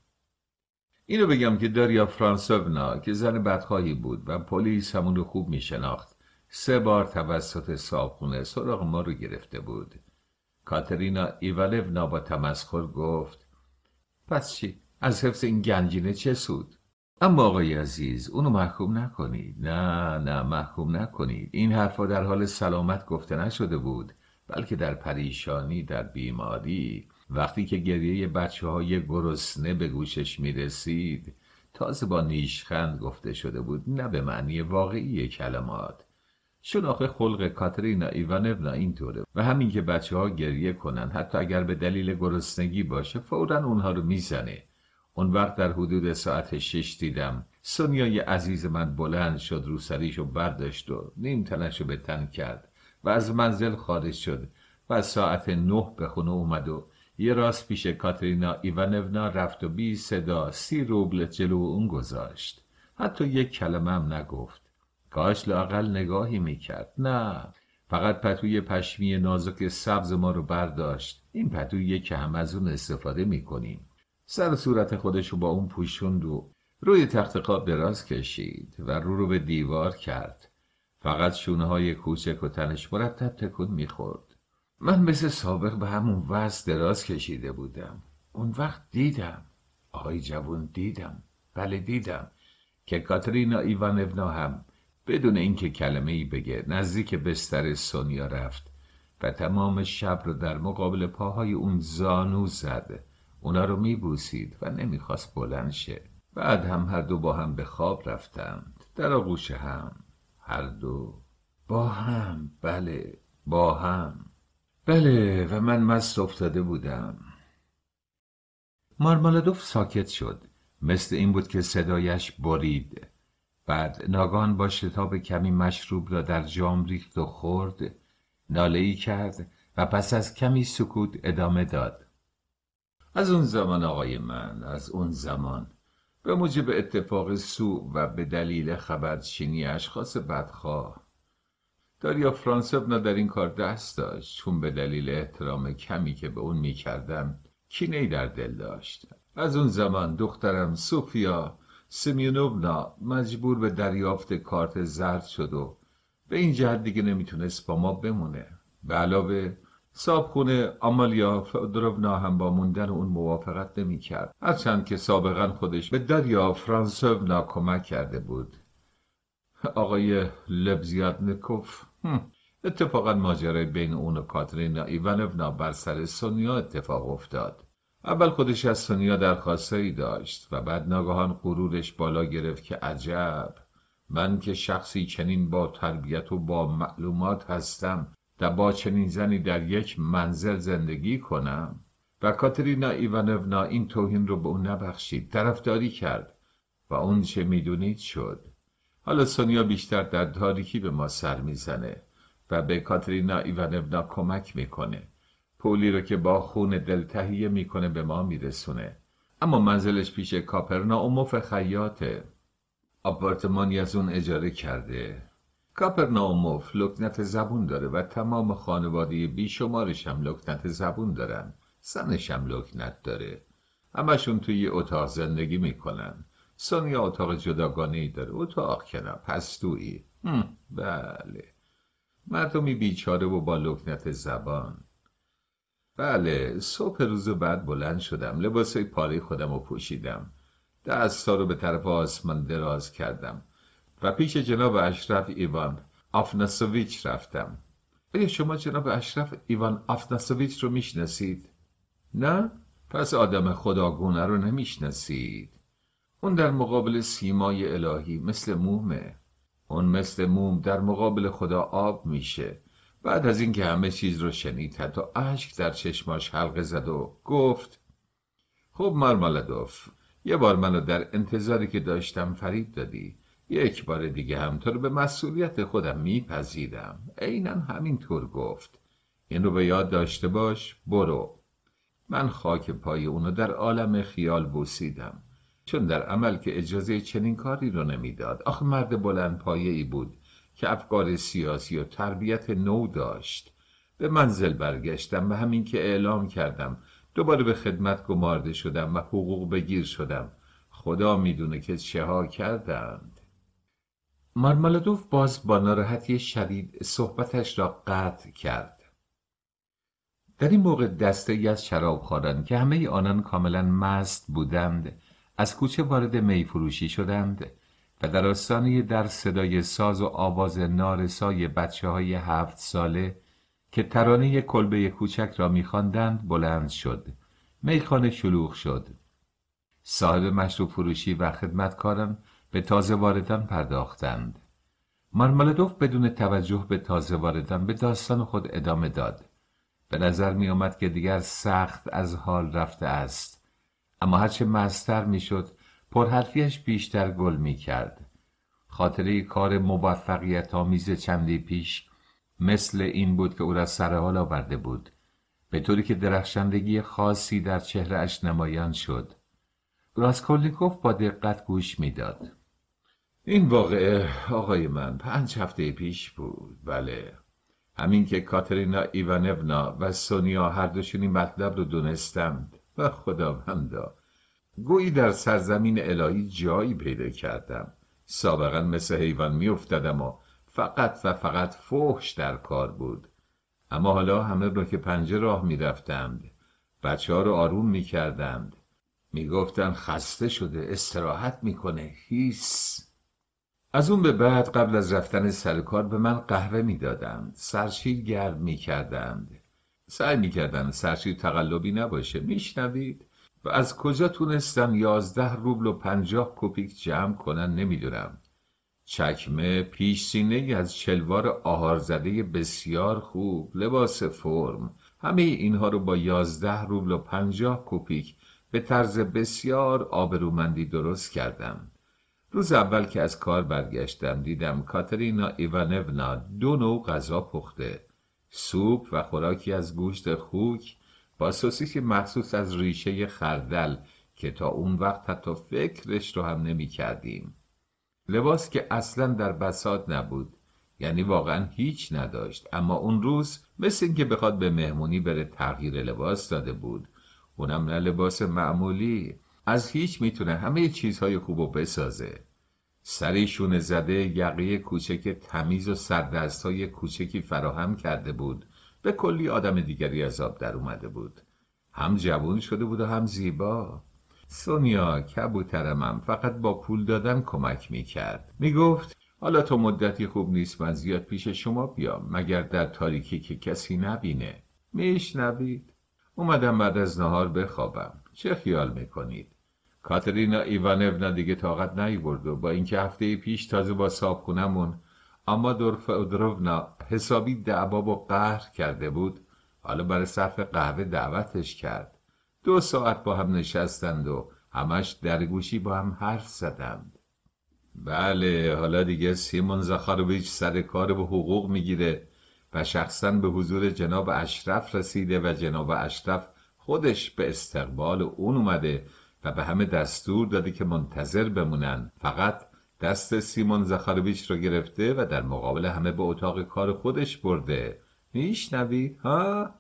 اینو بگم که داریا فرانسونا که زن بدخواهی بود و پلیس همون رو خوب میشناخت سه بار توسط صابخونه سراغ ما رو گرفته بود کاترینا ایوالونا با تمسخر گفت پس چی از حفظ این گنجینه چه سود اما آقای عزیز اونو محکوم نکنید نه نه محکوم نکنید این حرفا در حال سلامت گفته نشده بود بلکه در پریشانی در بیماری وقتی که گریه بچه های گرسنه به گوشش می رسید تازه با نیشخند گفته شده بود نه به معنی واقعی کلمات شناخه خلق کاترینا ایوانونا اینطوره و همین که بچه ها گریه کنن حتی اگر به دلیل گرسنگی باشه فورا اونها رو میزنه اون وقت در حدود ساعت شش دیدم سونیای عزیز من بلند شد رو سریش و برداشت و نیم تنش رو به تن کرد و از منزل خارج شد و ساعت نه به خونه اومد و یه راست پیش کاترینا ایوانونا رفت و بی صدا سی روبل جلو اون گذاشت حتی یک کلمه هم نگفت کاش لاقل نگاهی میکرد نه فقط پتوی پشمی نازک سبز ما رو برداشت این پتویی که هم از اون استفاده میکنیم سر صورت خودش رو با اون پوشوند و روی تخت خواب دراز کشید و رو رو به دیوار کرد فقط شونه های کوچک و تنش مرتب تکون میخورد من مثل سابق به همون وضع دراز کشیده بودم اون وقت دیدم آقای جوون دیدم بله دیدم که کاترینا ایوانونا هم بدون اینکه کلمه ای بگه نزدیک بستر سونیا رفت و تمام شب رو در مقابل پاهای اون زانو زد اونا رو میبوسید و نمیخواست بلند شه بعد هم هر دو با هم به خواب رفتند در آغوش هم هر دو با هم بله با هم بله و من مست افتاده بودم مارمالادوف ساکت شد مثل این بود که صدایش برید بعد ناگان با شتاب کمی مشروب را در جام ریخت و خورد ناله ای کرد و پس از کمی سکوت ادامه داد از اون زمان آقای من از اون زمان به موجب اتفاق سو و به دلیل خبرچینی اشخاص بدخواه داریا فرانسونا در این کار دست داشت چون به دلیل احترام کمی که به اون میکردم کینه در دل داشت از اون زمان دخترم سوفیا سمیونوونا مجبور به دریافت کارت زرد شد و به این جهت دیگه نمیتونست با ما بمونه به علاوه صابخونه آمالیا فدروونا هم با موندن اون موافقت نمیکرد هرچند که سابقا خودش به دریا فرانسوونا کمک کرده بود آقای لبزیادنکوف اتفاقا ماجرای بین اون و کاترینا ایوانونا بر سر سونیا اتفاق افتاد اول خودش از سونیا درخواسته داشت و بعد ناگهان غرورش بالا گرفت که عجب من که شخصی چنین با تربیت و با معلومات هستم و با چنین زنی در یک منزل زندگی کنم و کاترینا ایوانونا این توهین رو به اون نبخشید طرفداری کرد و اون چه میدونید شد حالا سونیا بیشتر در تاریکی به ما سر میزنه و به کاترینا ایوانونا کمک میکنه پولی رو که با خون دل تهیه میکنه به ما میرسونه اما منزلش پیش کاپرناوموف خیاته آپارتمانی از اون اجاره کرده کاپرناوموف لکنت زبون داره و تمام خانواده بیشمارش هم لکنت زبون دارن زنش هم لکنت داره همشون توی اتاق زندگی میکنن سونیا اتاق جداگانه ای داره اتاق کنم پستویی بله مردمی بیچاره و با لکنت زبان بله صبح روز بعد بلند شدم لباسای پاره خودم رو پوشیدم دستا رو به طرف آسمان دراز کردم و پیش جناب اشرف ایوان آفناسویچ رفتم آیا شما جناب اشرف ایوان آفناسویچ رو میشناسید؟ نه؟ پس آدم خداگونه رو نمیشناسید اون در مقابل سیمای الهی مثل مومه اون مثل موم در مقابل خدا آب میشه بعد از اینکه همه چیز رو شنید تا اشک در چشماش حلقه زد و گفت خب مرمالدوف یه بار منو در انتظاری که داشتم فریب دادی یک بار دیگه هم تو رو به مسئولیت خودم میپذیرم عینا همینطور گفت این رو به یاد داشته باش برو من خاک پای اونو در عالم خیال بوسیدم چون در عمل که اجازه چنین کاری را نمیداد آخه مرد بلند پایه ای بود که افکار سیاسی و تربیت نو داشت به منزل برگشتم و همین که اعلام کردم دوباره به خدمت گمارده شدم و حقوق بگیر شدم خدا میدونه که چه ها کردند مارمالادوف باز با ناراحتی شدید صحبتش را قطع کرد در این موقع دسته ای از شراب که همه آنان کاملا مست بودند از کوچه وارد میفروشی شدند و در آستانه در صدای ساز و آواز نارسای بچه های هفت ساله که ترانه کلبه کوچک را میخواندند بلند شد میخانه شلوغ شد صاحب مشروب فروشی و خدمتکارم به تازه واردان پرداختند مارمالدوف بدون توجه به تازه واردان به داستان خود ادامه داد به نظر می آمد که دیگر سخت از حال رفته است اما هرچه مستر میشد پرحرفیش بیشتر گل میکرد خاطره کار موفقیت آمیز چندی پیش مثل این بود که او را سر حال آورده بود به طوری که درخشندگی خاصی در چهره اش نمایان شد راسکولنیکوف با دقت گوش میداد این واقعه آقای من پنج هفته پیش بود بله همین که کاترینا ایوانونا و سونیا هر دوشونی مطلب رو دونستند و خداوندا گویی در سرزمین الهی جایی پیدا کردم سابقا مثل حیوان افتدم و فقط و فقط فحش در کار بود اما حالا همه را که پنجه راه میرفتند بچه ها رو آروم میکردند میگفتن خسته شده استراحت میکنه هیس از اون به بعد قبل از رفتن سر به من قهوه میدادند سرشیر گرم میکردند سعی میکردن سرچی تقلبی نباشه میشنوید و از کجا تونستن یازده روبل و پنجاه کوپیک جمع کنن نمیدونم چکمه پیش سینه از آهار زده بسیار خوب لباس فرم همه اینها رو با یازده روبل و پنجاه کوپیک به طرز بسیار آبرومندی درست کردم روز اول که از کار برگشتم دیدم کاترینا ایوانونا دو نوع غذا پخته سوپ و خوراکی از گوشت خوک با سوسیسی مخصوص از ریشه خردل که تا اون وقت حتی فکرش رو هم نمی کردیم. لباس که اصلا در بساط نبود یعنی واقعا هیچ نداشت اما اون روز مثل اینکه بخواد به مهمونی بره تغییر لباس داده بود اونم نه لباس معمولی از هیچ میتونه همه چیزهای خوب و بسازه سریشون زده یقه کوچک تمیز و های کوچکی فراهم کرده بود به کلی آدم دیگری از آب در اومده بود هم جوون شده بود و هم زیبا سونیا کبوترمم فقط با پول دادن کمک می میگفت حالا تو مدتی خوب نیست من زیاد پیش شما بیام مگر در تاریکی که کسی نبینه میشنوید اومدم بعد از نهار بخوابم چه خیال میکنید کاترینا ایوانونا دیگه طاقت نیورد و با اینکه هفته پیش تازه با خونمون اما ادروونا حسابی دعوا و قهر کرده بود حالا برای صرف قهوه دعوتش کرد دو ساعت با هم نشستند و همش در گوشی با هم حرف زدند بله حالا دیگه سیمون زخارویچ سر کار به حقوق میگیره و شخصا به حضور جناب اشرف رسیده و جناب اشرف خودش به استقبال اون اومده و به همه دستور داده که منتظر بمونن فقط دست سیمون زخارویچ رو گرفته و در مقابل همه به اتاق کار خودش برده میشنوی ها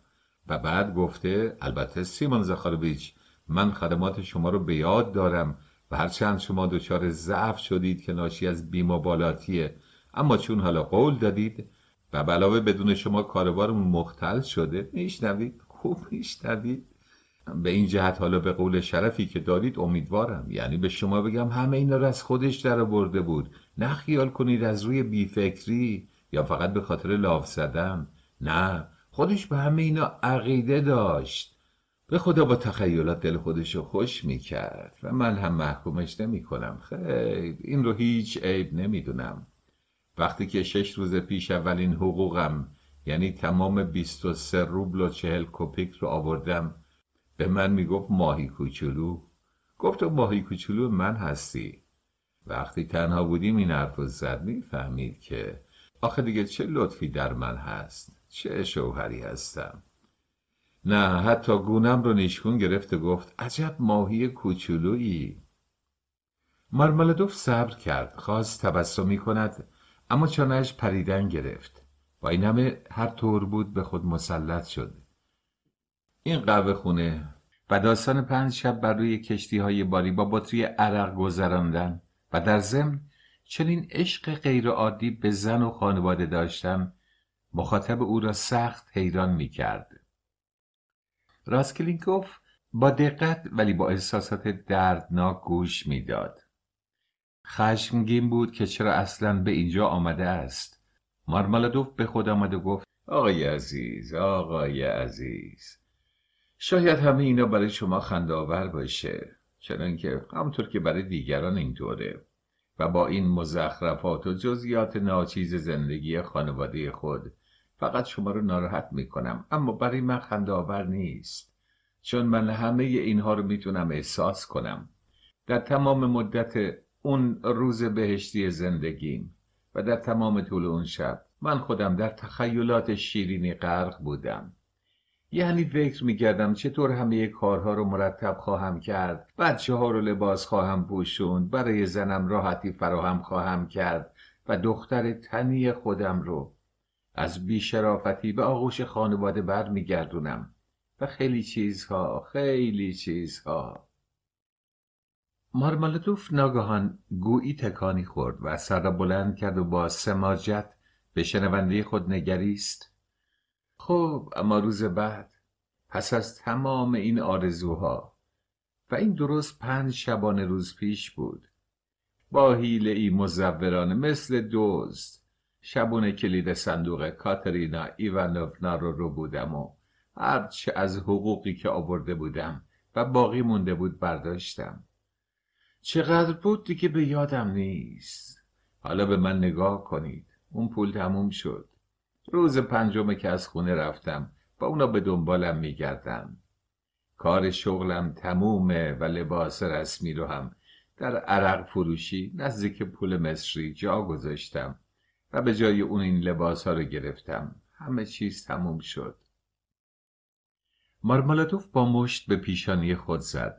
و بعد گفته البته سیمون زخارویچ من خدمات شما رو به یاد دارم و هرچند شما دچار ضعف شدید که ناشی از بیمابالاتیه اما چون حالا قول دادید و علاوه بدون شما کاروارمون مختل شده میشنوید خوب میشنوید به این جهت حالا به قول شرفی که دارید امیدوارم یعنی به شما بگم همه اینا رو از خودش در برده بود نه خیال کنید از روی بیفکری یا فقط به خاطر لاف زدم نه خودش به همه اینا عقیده داشت به خدا با تخیلات دل خودش رو خوش میکرد و من هم محکومش کنم خیر این رو هیچ عیب نمیدونم وقتی که شش روز پیش اولین حقوقم یعنی تمام 23 روبل و چهل کپیک رو آوردم به من میگفت ماهی کوچولو گفت ماهی کوچولو من هستی وقتی تنها بودیم این حرف رو زد میفهمید که آخه دیگه چه لطفی در من هست چه شوهری هستم نه حتی گونم رو نیشکون گرفت و گفت عجب ماهی کوچولویی مرملدوف صبر کرد خواست تبسمی کند اما چانهش پریدن گرفت با این همه هر طور بود به خود مسلط شد این قوه خونه و داستان پنج شب بر روی کشتی های باری با بطری عرق گذراندن و در ضمن چنین عشق غیرعادی به زن و خانواده داشتن مخاطب او را سخت حیران می کرد. راسکلینکوف با دقت ولی با احساسات دردناک گوش میداد. خشمگین بود که چرا اصلا به اینجا آمده است. مارمالادوف به خود آمد و گفت آقای عزیز آقای عزیز شاید همه اینا برای شما خندآور باشه چنانکه که همطور که برای دیگران اینطوره و با این مزخرفات و جزیات ناچیز زندگی خانواده خود فقط شما رو ناراحت میکنم اما برای من خندآور نیست چون من همه اینها رو میتونم احساس کنم در تمام مدت اون روز بهشتی زندگیم و در تمام طول اون شب من خودم در تخیلات شیرینی غرق بودم یعنی فکر میکردم چطور همه کارها رو مرتب خواهم کرد بچه ها رو لباس خواهم پوشوند برای زنم راحتی فراهم خواهم کرد و دختر تنی خودم رو از بیشرافتی به آغوش خانواده بر میگردونم و خیلی چیزها خیلی چیزها مارمالتوف ناگهان گویی تکانی خورد و سر را بلند کرد و با سماجت به شنونده خود نگریست خب اما روز بعد پس از تمام این آرزوها و این درست پنج شبانه روز پیش بود با حیله ای مزورانه مثل دزد شبونه کلید صندوق کاترینا ایوانوفنا رو رو بودم و هرچه از حقوقی که آورده بودم و باقی مونده بود برداشتم چقدر بود دیگه به یادم نیست حالا به من نگاه کنید اون پول تموم شد روز پنجم که از خونه رفتم و اونا به دنبالم میگردم کار شغلم تمومه و لباس رسمی رو هم در عرق فروشی نزدیک پول مصری جا گذاشتم و به جای اون این لباس ها رو گرفتم همه چیز تموم شد مارمالاتوف با مشت به پیشانی خود زد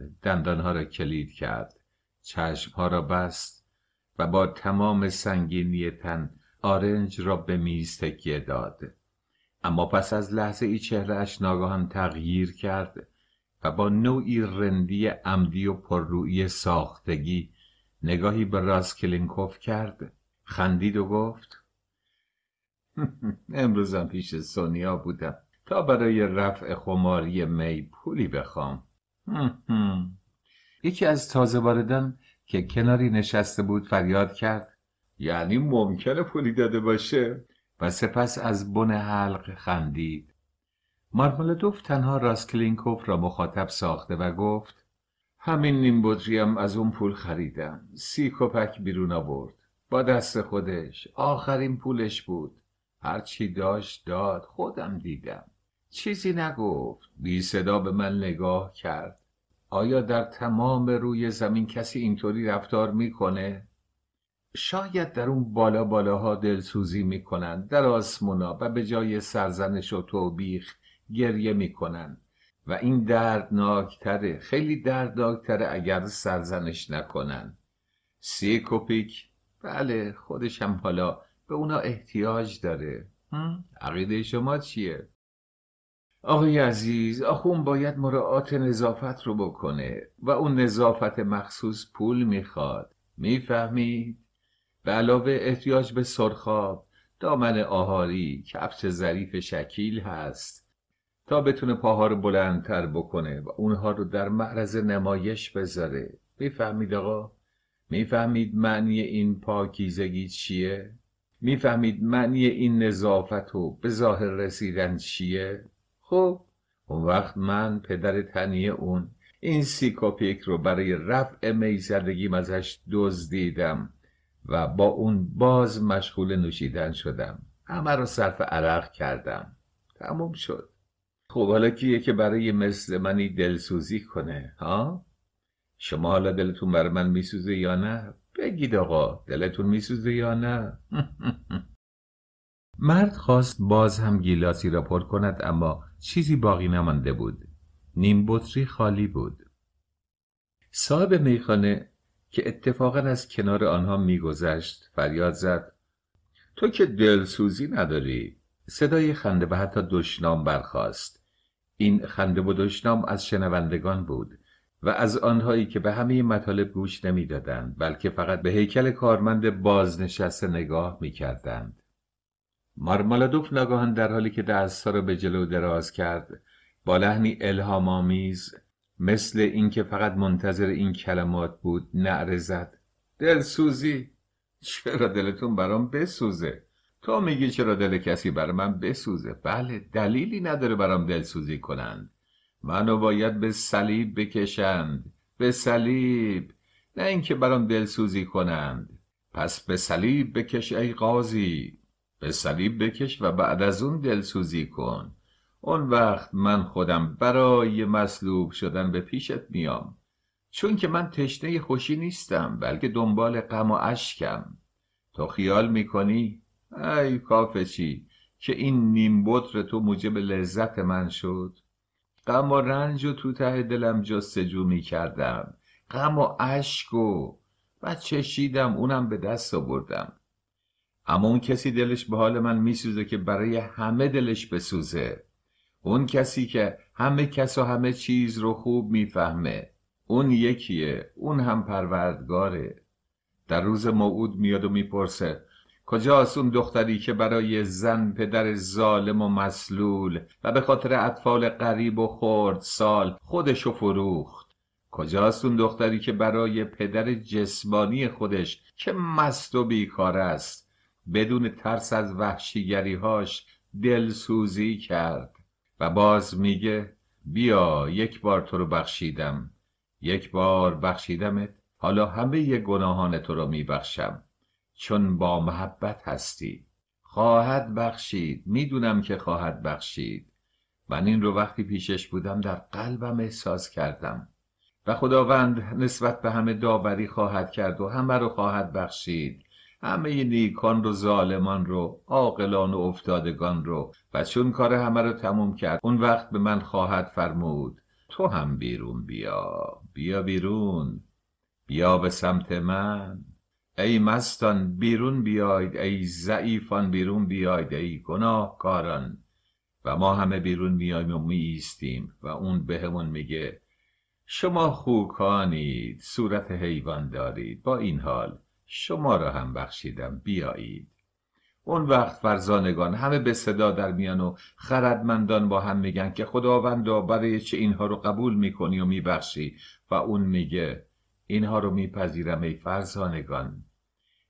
ها را کلید کرد ها را بست و با تمام سنگینی تن آرنج را به میز تکیه داد اما پس از لحظه ای اش ناگهان تغییر کرد و با نوعی رندی عمدی و پررویی ساختگی نگاهی به کلینکوف کرد خندید و گفت امروزم پیش سونیا بودم تا برای رفع خماری می پولی بخوام یکی از تازه واردان که کناری نشسته بود فریاد کرد یعنی ممکنه پولی داده باشه و سپس از بن حلق خندید مارمالدوف تنها راسکلینکوف را مخاطب ساخته و گفت همین نیم بطریم از اون پول خریدم سی کپک بیرون آورد با دست خودش آخرین پولش بود هرچی داشت داد خودم دیدم چیزی نگفت بی صدا به من نگاه کرد آیا در تمام روی زمین کسی اینطوری رفتار میکنه شاید در اون بالا بالاها دلسوزی میکنن در آسمونا و به جای سرزنش و توبیخ گریه میکنن. و این دردناکتره خیلی دردناکتره اگر سرزنش نکنن سیکوپیک بله خودش هم حالا به اونا احتیاج داره عقیده شما چیه؟ آقای عزیز آخون باید مراعات نظافت رو بکنه و اون نظافت مخصوص پول میخواد میفهمید؟ به علاوه احتیاج به سرخاب دامن آهاری کفش ظریف شکیل هست تا بتونه پاها رو بلندتر بکنه و اونها رو در معرض نمایش بذاره میفهمید آقا میفهمید معنی این پاکیزگی چیه میفهمید معنی این نظافت و به ظاهر رسیدن چیه خب اون وقت من پدر تنی اون این سیکوپیک رو برای رفع میزدگیم ازش دزدیدم و با اون باز مشغول نوشیدن شدم همه رو صرف عرق کردم تموم شد خب حالا کیه که برای مثل منی دلسوزی کنه ها؟ شما حالا دلتون برای من میسوزه یا نه؟ بگید آقا دلتون میسوزه یا نه؟ مرد خواست باز هم گیلاسی را پر کند اما چیزی باقی نمانده بود نیم بطری خالی بود صاحب میخانه که اتفاقا از کنار آنها میگذشت فریاد زد تو که دلسوزی نداری صدای خنده و حتی دشنام برخاست این خنده و دشنام از شنوندگان بود و از آنهایی که به همه مطالب گوش نمیدادند بلکه فقط به هیکل کارمند بازنشسته نگاه میکردند مارمالادوف نگاهان در حالی که دستها را به جلو دراز کرد با لحنی آمیز، مثل اینکه فقط منتظر این کلمات بود نعره زد دلسوزی چرا دلتون برام بسوزه تو میگی چرا دل کسی بر من بسوزه بله دلیلی نداره برام دلسوزی کنند منو باید به صلیب بکشند به صلیب نه اینکه برام دلسوزی کنند پس به صلیب بکش ای قاضی به صلیب بکش و بعد از اون دلسوزی کن اون وقت من خودم برای مصلوب شدن به پیشت میام چون که من تشنه خوشی نیستم بلکه دنبال غم و اشکم تو خیال میکنی ای کافچی که این نیم بطر تو موجب لذت من شد غم و رنج و تو ته دلم جستجو میکردم غم و اشک و و چشیدم اونم به دست آوردم اما اون کسی دلش به حال من میسوزه که برای همه دلش بسوزه اون کسی که همه کس و همه چیز رو خوب میفهمه اون یکیه اون هم پروردگاره در روز موعود میاد و میپرسه کجاست اون دختری که برای زن پدر ظالم و مسلول و به خاطر اطفال غریب و خورد سال خودشو فروخت کجاست اون دختری که برای پدر جسمانی خودش که مست و بیکار است بدون ترس از وحشیگریهاش دلسوزی کرد و باز میگه بیا یک بار تو رو بخشیدم یک بار بخشیدمت حالا همه ی گناهان تو رو میبخشم چون با محبت هستی خواهد بخشید میدونم که خواهد بخشید من این رو وقتی پیشش بودم در قلبم احساس کردم و خداوند نسبت به همه داوری خواهد کرد و همه رو خواهد بخشید همه نیکان رو ظالمان رو عاقلان و افتادگان رو و چون کار همه رو تموم کرد اون وقت به من خواهد فرمود تو هم بیرون بیا بیا بیرون بیا به سمت من ای مستان بیرون بیاید ای ضعیفان بیرون بیاید ای گناهکاران و ما همه بیرون میایم و می و اون بهمون میگه شما خوکانید صورت حیوان دارید با این حال شما را هم بخشیدم بیایید اون وقت فرزانگان همه به صدا در میان و خردمندان با هم میگن که خداوندا برای چه اینها رو قبول میکنی و میبخشی و اون میگه اینها رو میپذیرم ای فرزانگان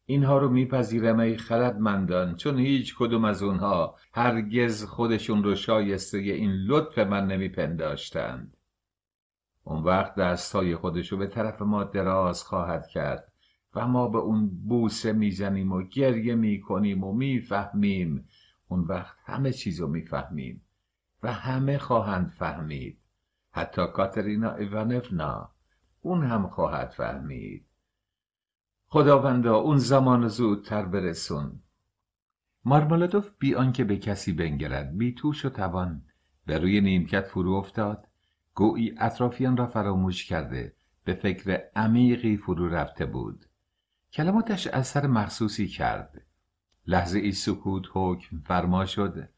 اینها رو میپذیرم ای خردمندان چون هیچ کدوم از اونها هرگز خودشون رو شایسته این لطف من نمیپنداشتند اون وقت دستای خودشو به طرف ما دراز خواهد کرد و ما به اون بوسه میزنیم و گریه میکنیم و میفهمیم اون وقت همه چیز رو میفهمیم و همه خواهند فهمید حتی کاترینا ایوانفنا اون هم خواهد فهمید خداوندا اون زمان زودتر برسون مارمالادوف بی آنکه به کسی بنگرد بی توش و توان به روی نیمکت فرو افتاد گویی اطرافیان را فراموش کرده به فکر عمیقی فرو رفته بود کلماتش اثر مخصوصی کرد لحظه ای سکوت حکم فرما شد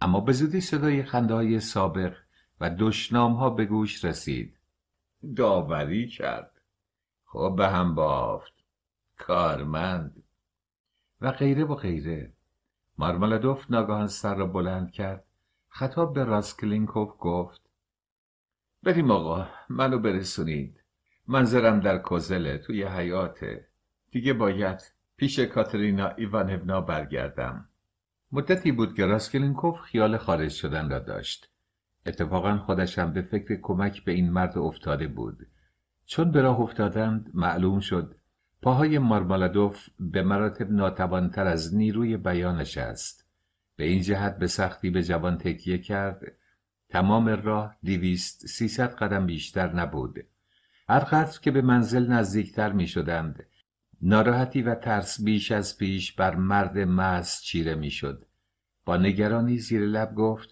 اما به زودی صدای خنده های سابق و دشنام ها به گوش رسید داوری کرد خب به هم بافت کارمند و غیره و غیره مارمالدوف ناگهان سر را بلند کرد خطاب به راسکلینکوف گفت بریم آقا منو برسونید منظرم در کوزله توی حیاته دیگه باید پیش کاترینا ایوانونا برگردم مدتی بود که راسکلینکوف خیال خارج شدن را داشت اتفاقا خودش هم به فکر کمک به این مرد افتاده بود چون به راه افتادند معلوم شد پاهای مارمالادوف به مراتب ناتوانتر از نیروی بیانش است به این جهت به سختی به جوان تکیه کرد تمام راه دویست سیصد قدم بیشتر نبود هرقدر که به منزل نزدیکتر می شدند ناراحتی و ترس بیش از پیش بر مرد مز چیره میشد با نگرانی زیر لب گفت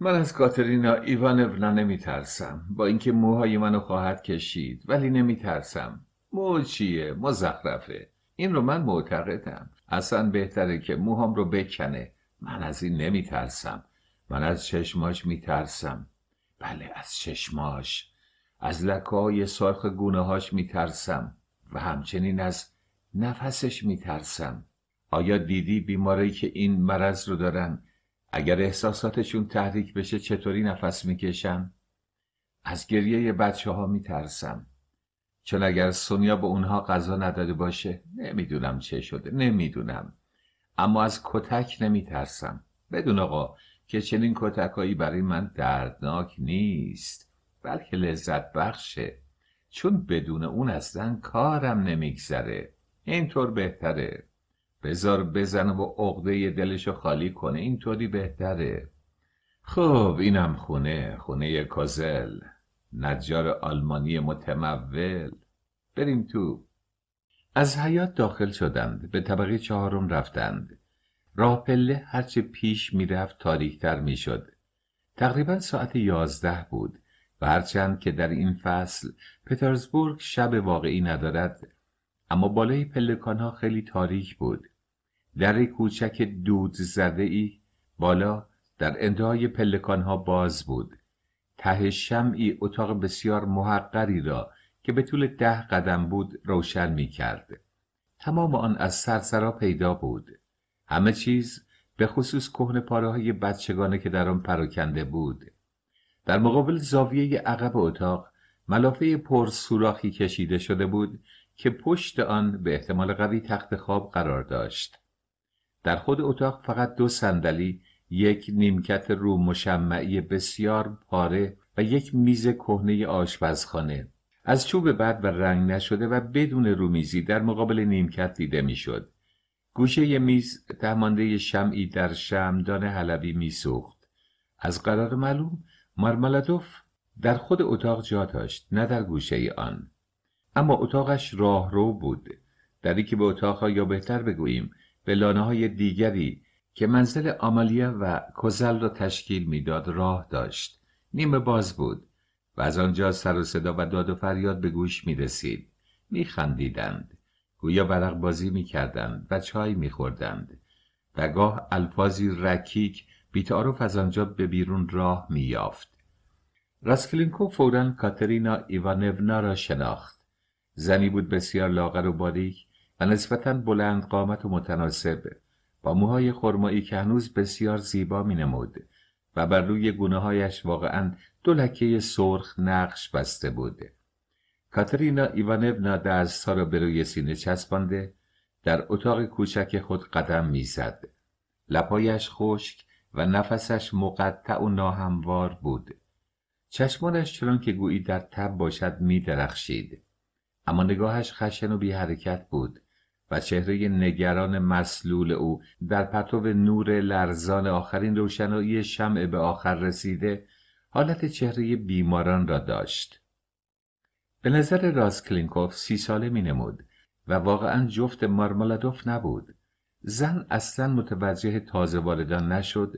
من از کاترینا ایوانونا نمیترسم با اینکه موهای منو خواهد کشید ولی نمیترسم مو چیه زخرفه این رو من معتقدم اصلا بهتره که موهام رو بکنه من از این نمیترسم من از چشماش میترسم بله از چشماش از لکه های سرخ گونه هاش میترسم و همچنین از نفسش میترسم آیا دیدی بیماری که این مرض رو دارن اگر احساساتشون تحریک بشه چطوری نفس میکشن؟ از گریه بچه ها میترسم چون اگر سونیا به اونها غذا نداده باشه نمیدونم چه شده نمیدونم اما از کتک نمیترسم بدون آقا که چنین کتکایی برای من دردناک نیست بلکه لذت بخشه چون بدون اون اصلا کارم نمیگذره اینطور بهتره بزار بزنه و عقده دلشو خالی کنه اینطوری بهتره خب اینم خونه خونه کازل نجار آلمانی متمول بریم تو از حیات داخل شدند به طبقه چهارم رفتند راپله هرچه پیش میرفت تاریکتر میشد تقریبا ساعت یازده بود و هرچند که در این فصل پترزبورگ شب واقعی ندارد اما بالای پلکانها خیلی تاریک بود در کوچک دود زده ای بالا در انتهای پلکانها باز بود ته شمعی اتاق بسیار محقری را که به طول ده قدم بود روشن می کرد. تمام آن از سرسرا پیدا بود همه چیز به خصوص کهن پاره های بچگانه که در آن پراکنده بود در مقابل زاویه عقب اتاق ملافه پر سوراخی کشیده شده بود که پشت آن به احتمال قوی تخت خواب قرار داشت در خود اتاق فقط دو صندلی یک نیمکت رو مشمعی بسیار پاره و یک میز کهنه آشپزخانه از چوب بد و رنگ نشده و بدون رومیزی در مقابل نیمکت دیده میشد گوشه ی میز تهمانده شمعی در شمدان حلبی میسوخت از قرار معلوم مارمالادوف در خود اتاق جا داشت نه در گوشه ای آن اما اتاقش راهرو بود دری که به اتاقها یا بهتر بگوییم به لانه های دیگری که منزل آمالیا و کوزل را تشکیل میداد راه داشت نیمه باز بود و از آنجا سر و صدا و داد و فریاد به گوش می رسید می خندیدند گویا برق بازی می کردند و چای می خوردند و گاه الفاظی رکیک بیتعارف از آنجا به بیرون راه مییافت راسکلینکو فورا کاترینا ایوانونا را شناخت زنی بود بسیار لاغر و باریک و نسبتا بلند قامت و متناسب با موهای خرمایی که هنوز بسیار زیبا مینمود و بر روی گونه هایش واقعا دو لکه سرخ نقش بسته بود کاترینا ایوانونا دستها را به روی سینه چسبانده در اتاق کوچک خود قدم میزد لپایش خشک و نفسش مقطع و ناهموار بود چشمانش چنان که گویی در تب باشد می درخشید. اما نگاهش خشن و بی حرکت بود و چهره نگران مسلول او در پتو نور لرزان آخرین روشنایی شمع به آخر رسیده حالت چهره بیماران را داشت. به نظر راز کلینکوف سی ساله می نمود و واقعا جفت مارمالادوف نبود زن اصلا متوجه تازه والدان نشد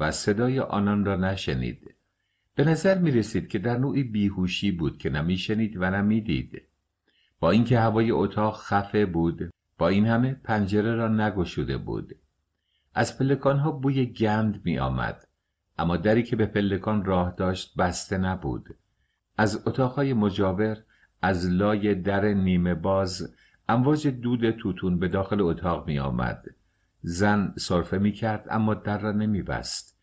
و صدای آنان را نشنید به نظر می رسید که در نوعی بیهوشی بود که نمی شنید و نمی دید. با اینکه هوای اتاق خفه بود با این همه پنجره را نگشوده بود از پلکان ها بوی گند می آمد اما دری که به پلکان راه داشت بسته نبود از اتاقهای مجاور از لای در نیمه باز امواج دود توتون به داخل اتاق می آمد. زن صرفه می کرد اما در را نمی بست.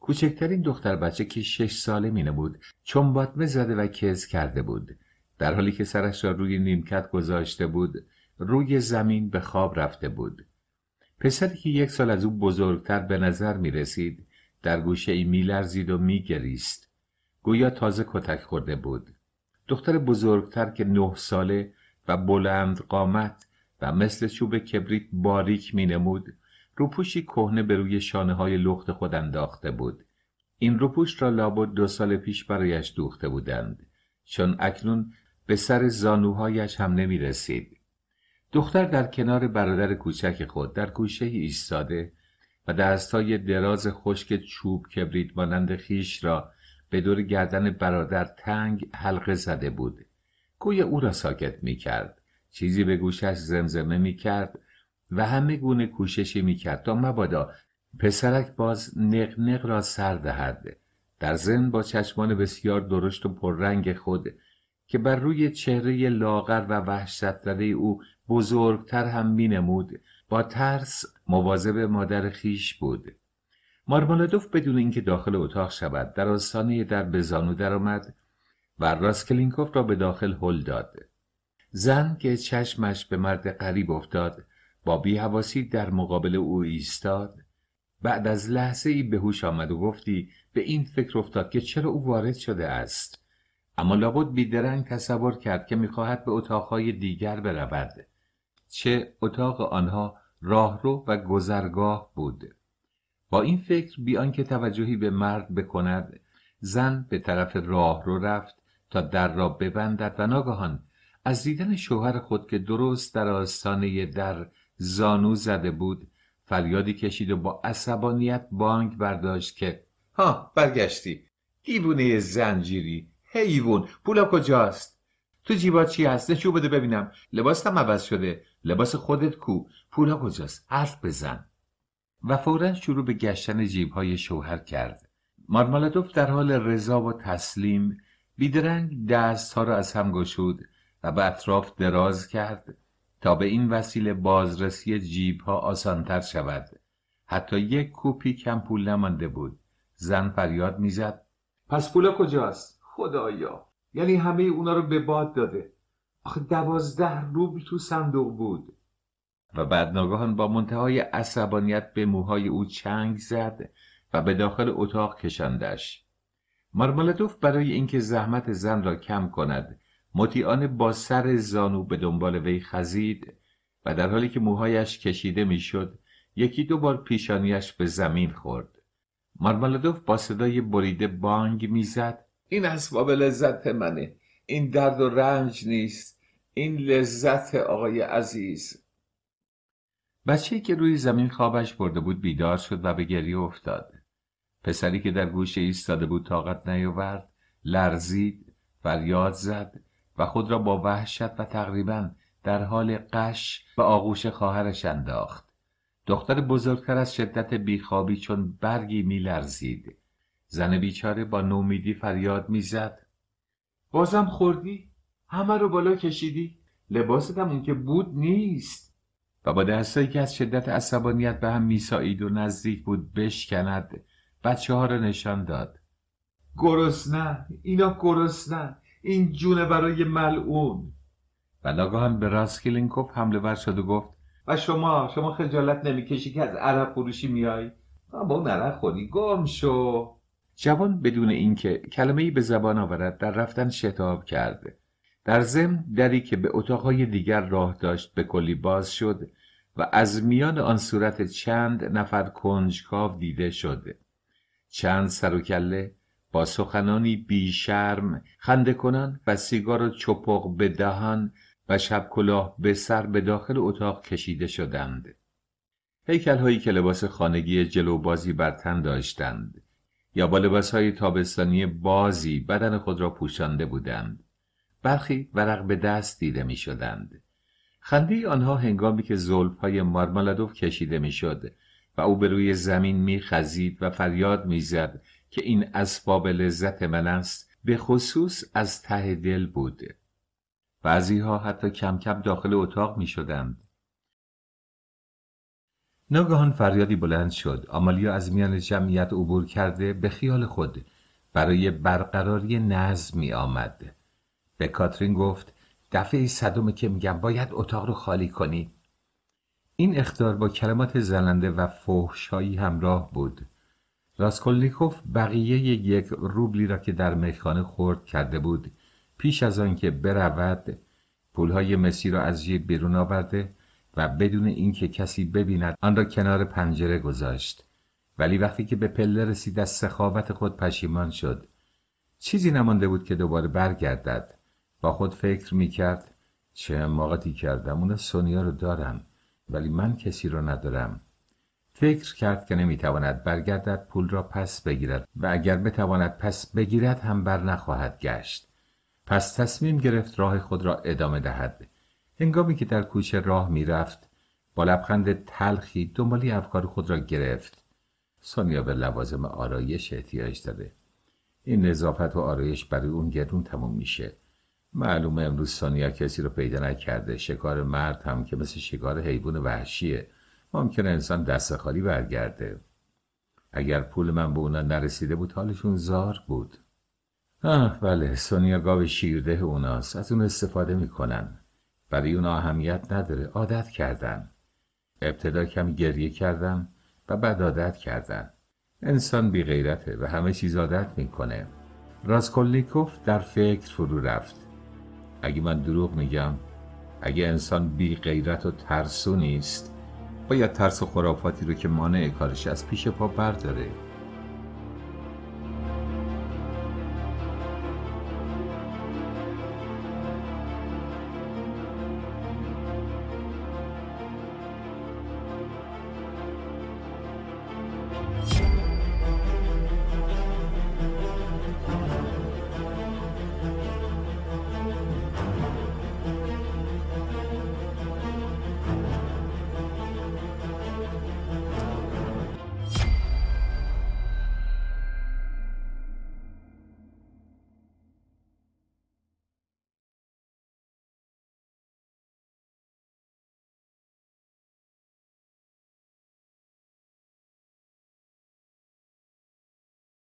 کوچکترین دختر بچه که شش ساله می نبود چون باطمه زده و کز کرده بود. در حالی که سرش را روی نیمکت گذاشته بود روی زمین به خواب رفته بود. پسری که یک سال از او بزرگتر به نظر می رسید در گوشه ای می لرزید و می گریست. گویا تازه کتک خورده بود. دختر بزرگتر که نه ساله و بلند قامت و مثل چوب کبریت باریک می نمود روپوشی کهنه به روی شانه های لخت خود انداخته بود این روپوش را لابد دو سال پیش برایش دوخته بودند چون اکنون به سر زانوهایش هم نمی رسید دختر در کنار برادر کوچک خود در گوشه ایستاده و دستهای دراز خشک چوب کبریت مانند خیش را به دور گردن برادر تنگ حلقه زده بود گوی او را ساکت می کرد. چیزی به گوشش زمزمه می کرد و همه گونه کوششی می کرد تا مبادا پسرک باز نقنق را سر دهد. در زن با چشمان بسیار درشت و پررنگ خود که بر روی چهره لاغر و وحشت او بزرگتر هم می نمود با ترس مواظب مادر خیش بود مارمالادوف بدون اینکه داخل اتاق شود در آستانه در به زانو درآمد و راسکلینکوف را به داخل هل داد زن که چشمش به مرد قریب افتاد با بیهواسی در مقابل او ایستاد بعد از لحظه ای به هوش آمد و گفتی به این فکر افتاد که چرا او وارد شده است اما لابد بیدرنگ تصور کرد که میخواهد به اتاقهای دیگر برود چه اتاق آنها راهرو و گذرگاه بود با این فکر بی که توجهی به مرد بکند زن به طرف راهرو رفت تا در را ببندد و ناگهان از دیدن شوهر خود که درست در آستانه در زانو زده بود فریادی کشید و با عصبانیت بانگ برداشت که ها برگشتی دیوونه زنجیری حیوون پولا کجاست تو جیبات چی هست نشون بده ببینم لباسم عوض شده لباس خودت کو پولا کجاست حرف بزن و فورا شروع به گشتن جیبهای شوهر کرد مارمالادوف در حال رضا و تسلیم بیدرنگ دست ها را از هم گشود و به اطراف دراز کرد تا به این وسیله بازرسی جیب ها آسانتر شود حتی یک کوپی کم پول نمانده بود زن فریاد میزد پس پولا کجاست خدایا یعنی همه اونا رو به باد داده آخه دوازده روبل تو صندوق بود و بعد ناگهان با منتهای عصبانیت به موهای او چنگ زد و به داخل اتاق کشندش. مارمالدوف برای اینکه زحمت زن را کم کند مطیعانه با سر زانو به دنبال وی خزید و در حالی که موهایش کشیده میشد یکی دو بار پیشانیش به زمین خورد مارمالدوف با صدای بریده بانگ میزد این اسباب لذت منه این درد و رنج نیست این لذت آقای عزیز بچه که روی زمین خوابش برده بود بیدار شد و به گریه افتاد پسری که در گوشه ایستاده بود طاقت نیاورد لرزید فریاد زد و خود را با وحشت و تقریبا در حال قش به آغوش خواهرش انداخت دختر بزرگتر از شدت بیخوابی چون برگی میلرزید زن بیچاره با نومیدی فریاد میزد بازم خوردی همه رو بالا کشیدی لباستم اون که بود نیست و با دستایی که از شدت عصبانیت به هم میسایید و نزدیک بود بشکند بچه ها رو نشان داد گرسنه اینا نه، این جونه برای ملعون و هم به راسکلینکوف حمله ور شد و گفت و شما شما خجالت نمیکشی که از خروشی فروشی میای با اون عرب خودی گم شو جوان بدون اینکه کلمه ای به زبان آورد در رفتن شتاب کرده در ضمن دری که به اتاقهای دیگر راه داشت به کلی باز شد و از میان آن صورت چند نفر کنجکاو دیده شده. چند سر و کله با سخنانی شرم خنده کنان و سیگار و چپق به دهان و شب کلاه به سر به داخل اتاق کشیده شدند هیکل هایی که لباس خانگی جلوبازی بر تن داشتند یا با لباس های تابستانی بازی بدن خود را پوشانده بودند برخی ورق به دست دیده می شدند خنده آنها هنگامی که زلف های مارمالادوف کشیده می شد و او به روی زمین میخزید و فریاد میزد که این اسباب لذت من است به خصوص از ته دل بود ها حتی کم کم داخل اتاق می شدند ناگهان فریادی بلند شد آمالیا از میان جمعیت عبور کرده به خیال خود برای برقراری نظم می آمد به کاترین گفت دفعه صدمه که میگم باید اتاق رو خالی کنی این اختار با کلمات زلنده و فحشایی همراه بود راسکولنیکوف بقیه یک روبلی را که در میخانه خورد کرده بود پیش از آنکه برود پولهای مسی را از جیب بیرون آورده و بدون اینکه کسی ببیند آن را کنار پنجره گذاشت ولی وقتی که به پله رسید از سخاوت خود پشیمان شد چیزی نمانده بود که دوباره برگردد با خود فکر میکرد چه موقعی کردم اون سونیا رو دارم ولی من کسی را ندارم فکر کرد که نمیتواند برگردد پول را پس بگیرد و اگر بتواند پس بگیرد هم بر نخواهد گشت پس تصمیم گرفت راه خود را ادامه دهد هنگامی که در کوچه راه میرفت با لبخند تلخی دنبالی افکار خود را گرفت سانیا به لوازم آرایش احتیاج داره این نظافت و آرایش برای اون گرون تموم میشه معلومه امروز سانیا کسی رو پیدا نکرده شکار مرد هم که مثل شکار حیوان وحشیه ممکنه انسان دست خالی برگرده اگر پول من به اونا نرسیده بود حالشون زار بود آه بله سونیا گاو شیرده اوناست از اون استفاده میکنن برای اون اهمیت نداره عادت کردن ابتدا کمی گریه کردن و بعد عادت کردن انسان بی غیرته و همه چیز عادت میکنه راسکولنیکوف در فکر فرو رفت اگه من دروغ میگم اگه انسان بی غیرت و ترسو نیست باید ترس و خرافاتی رو که مانع کارش از پیش پا برداره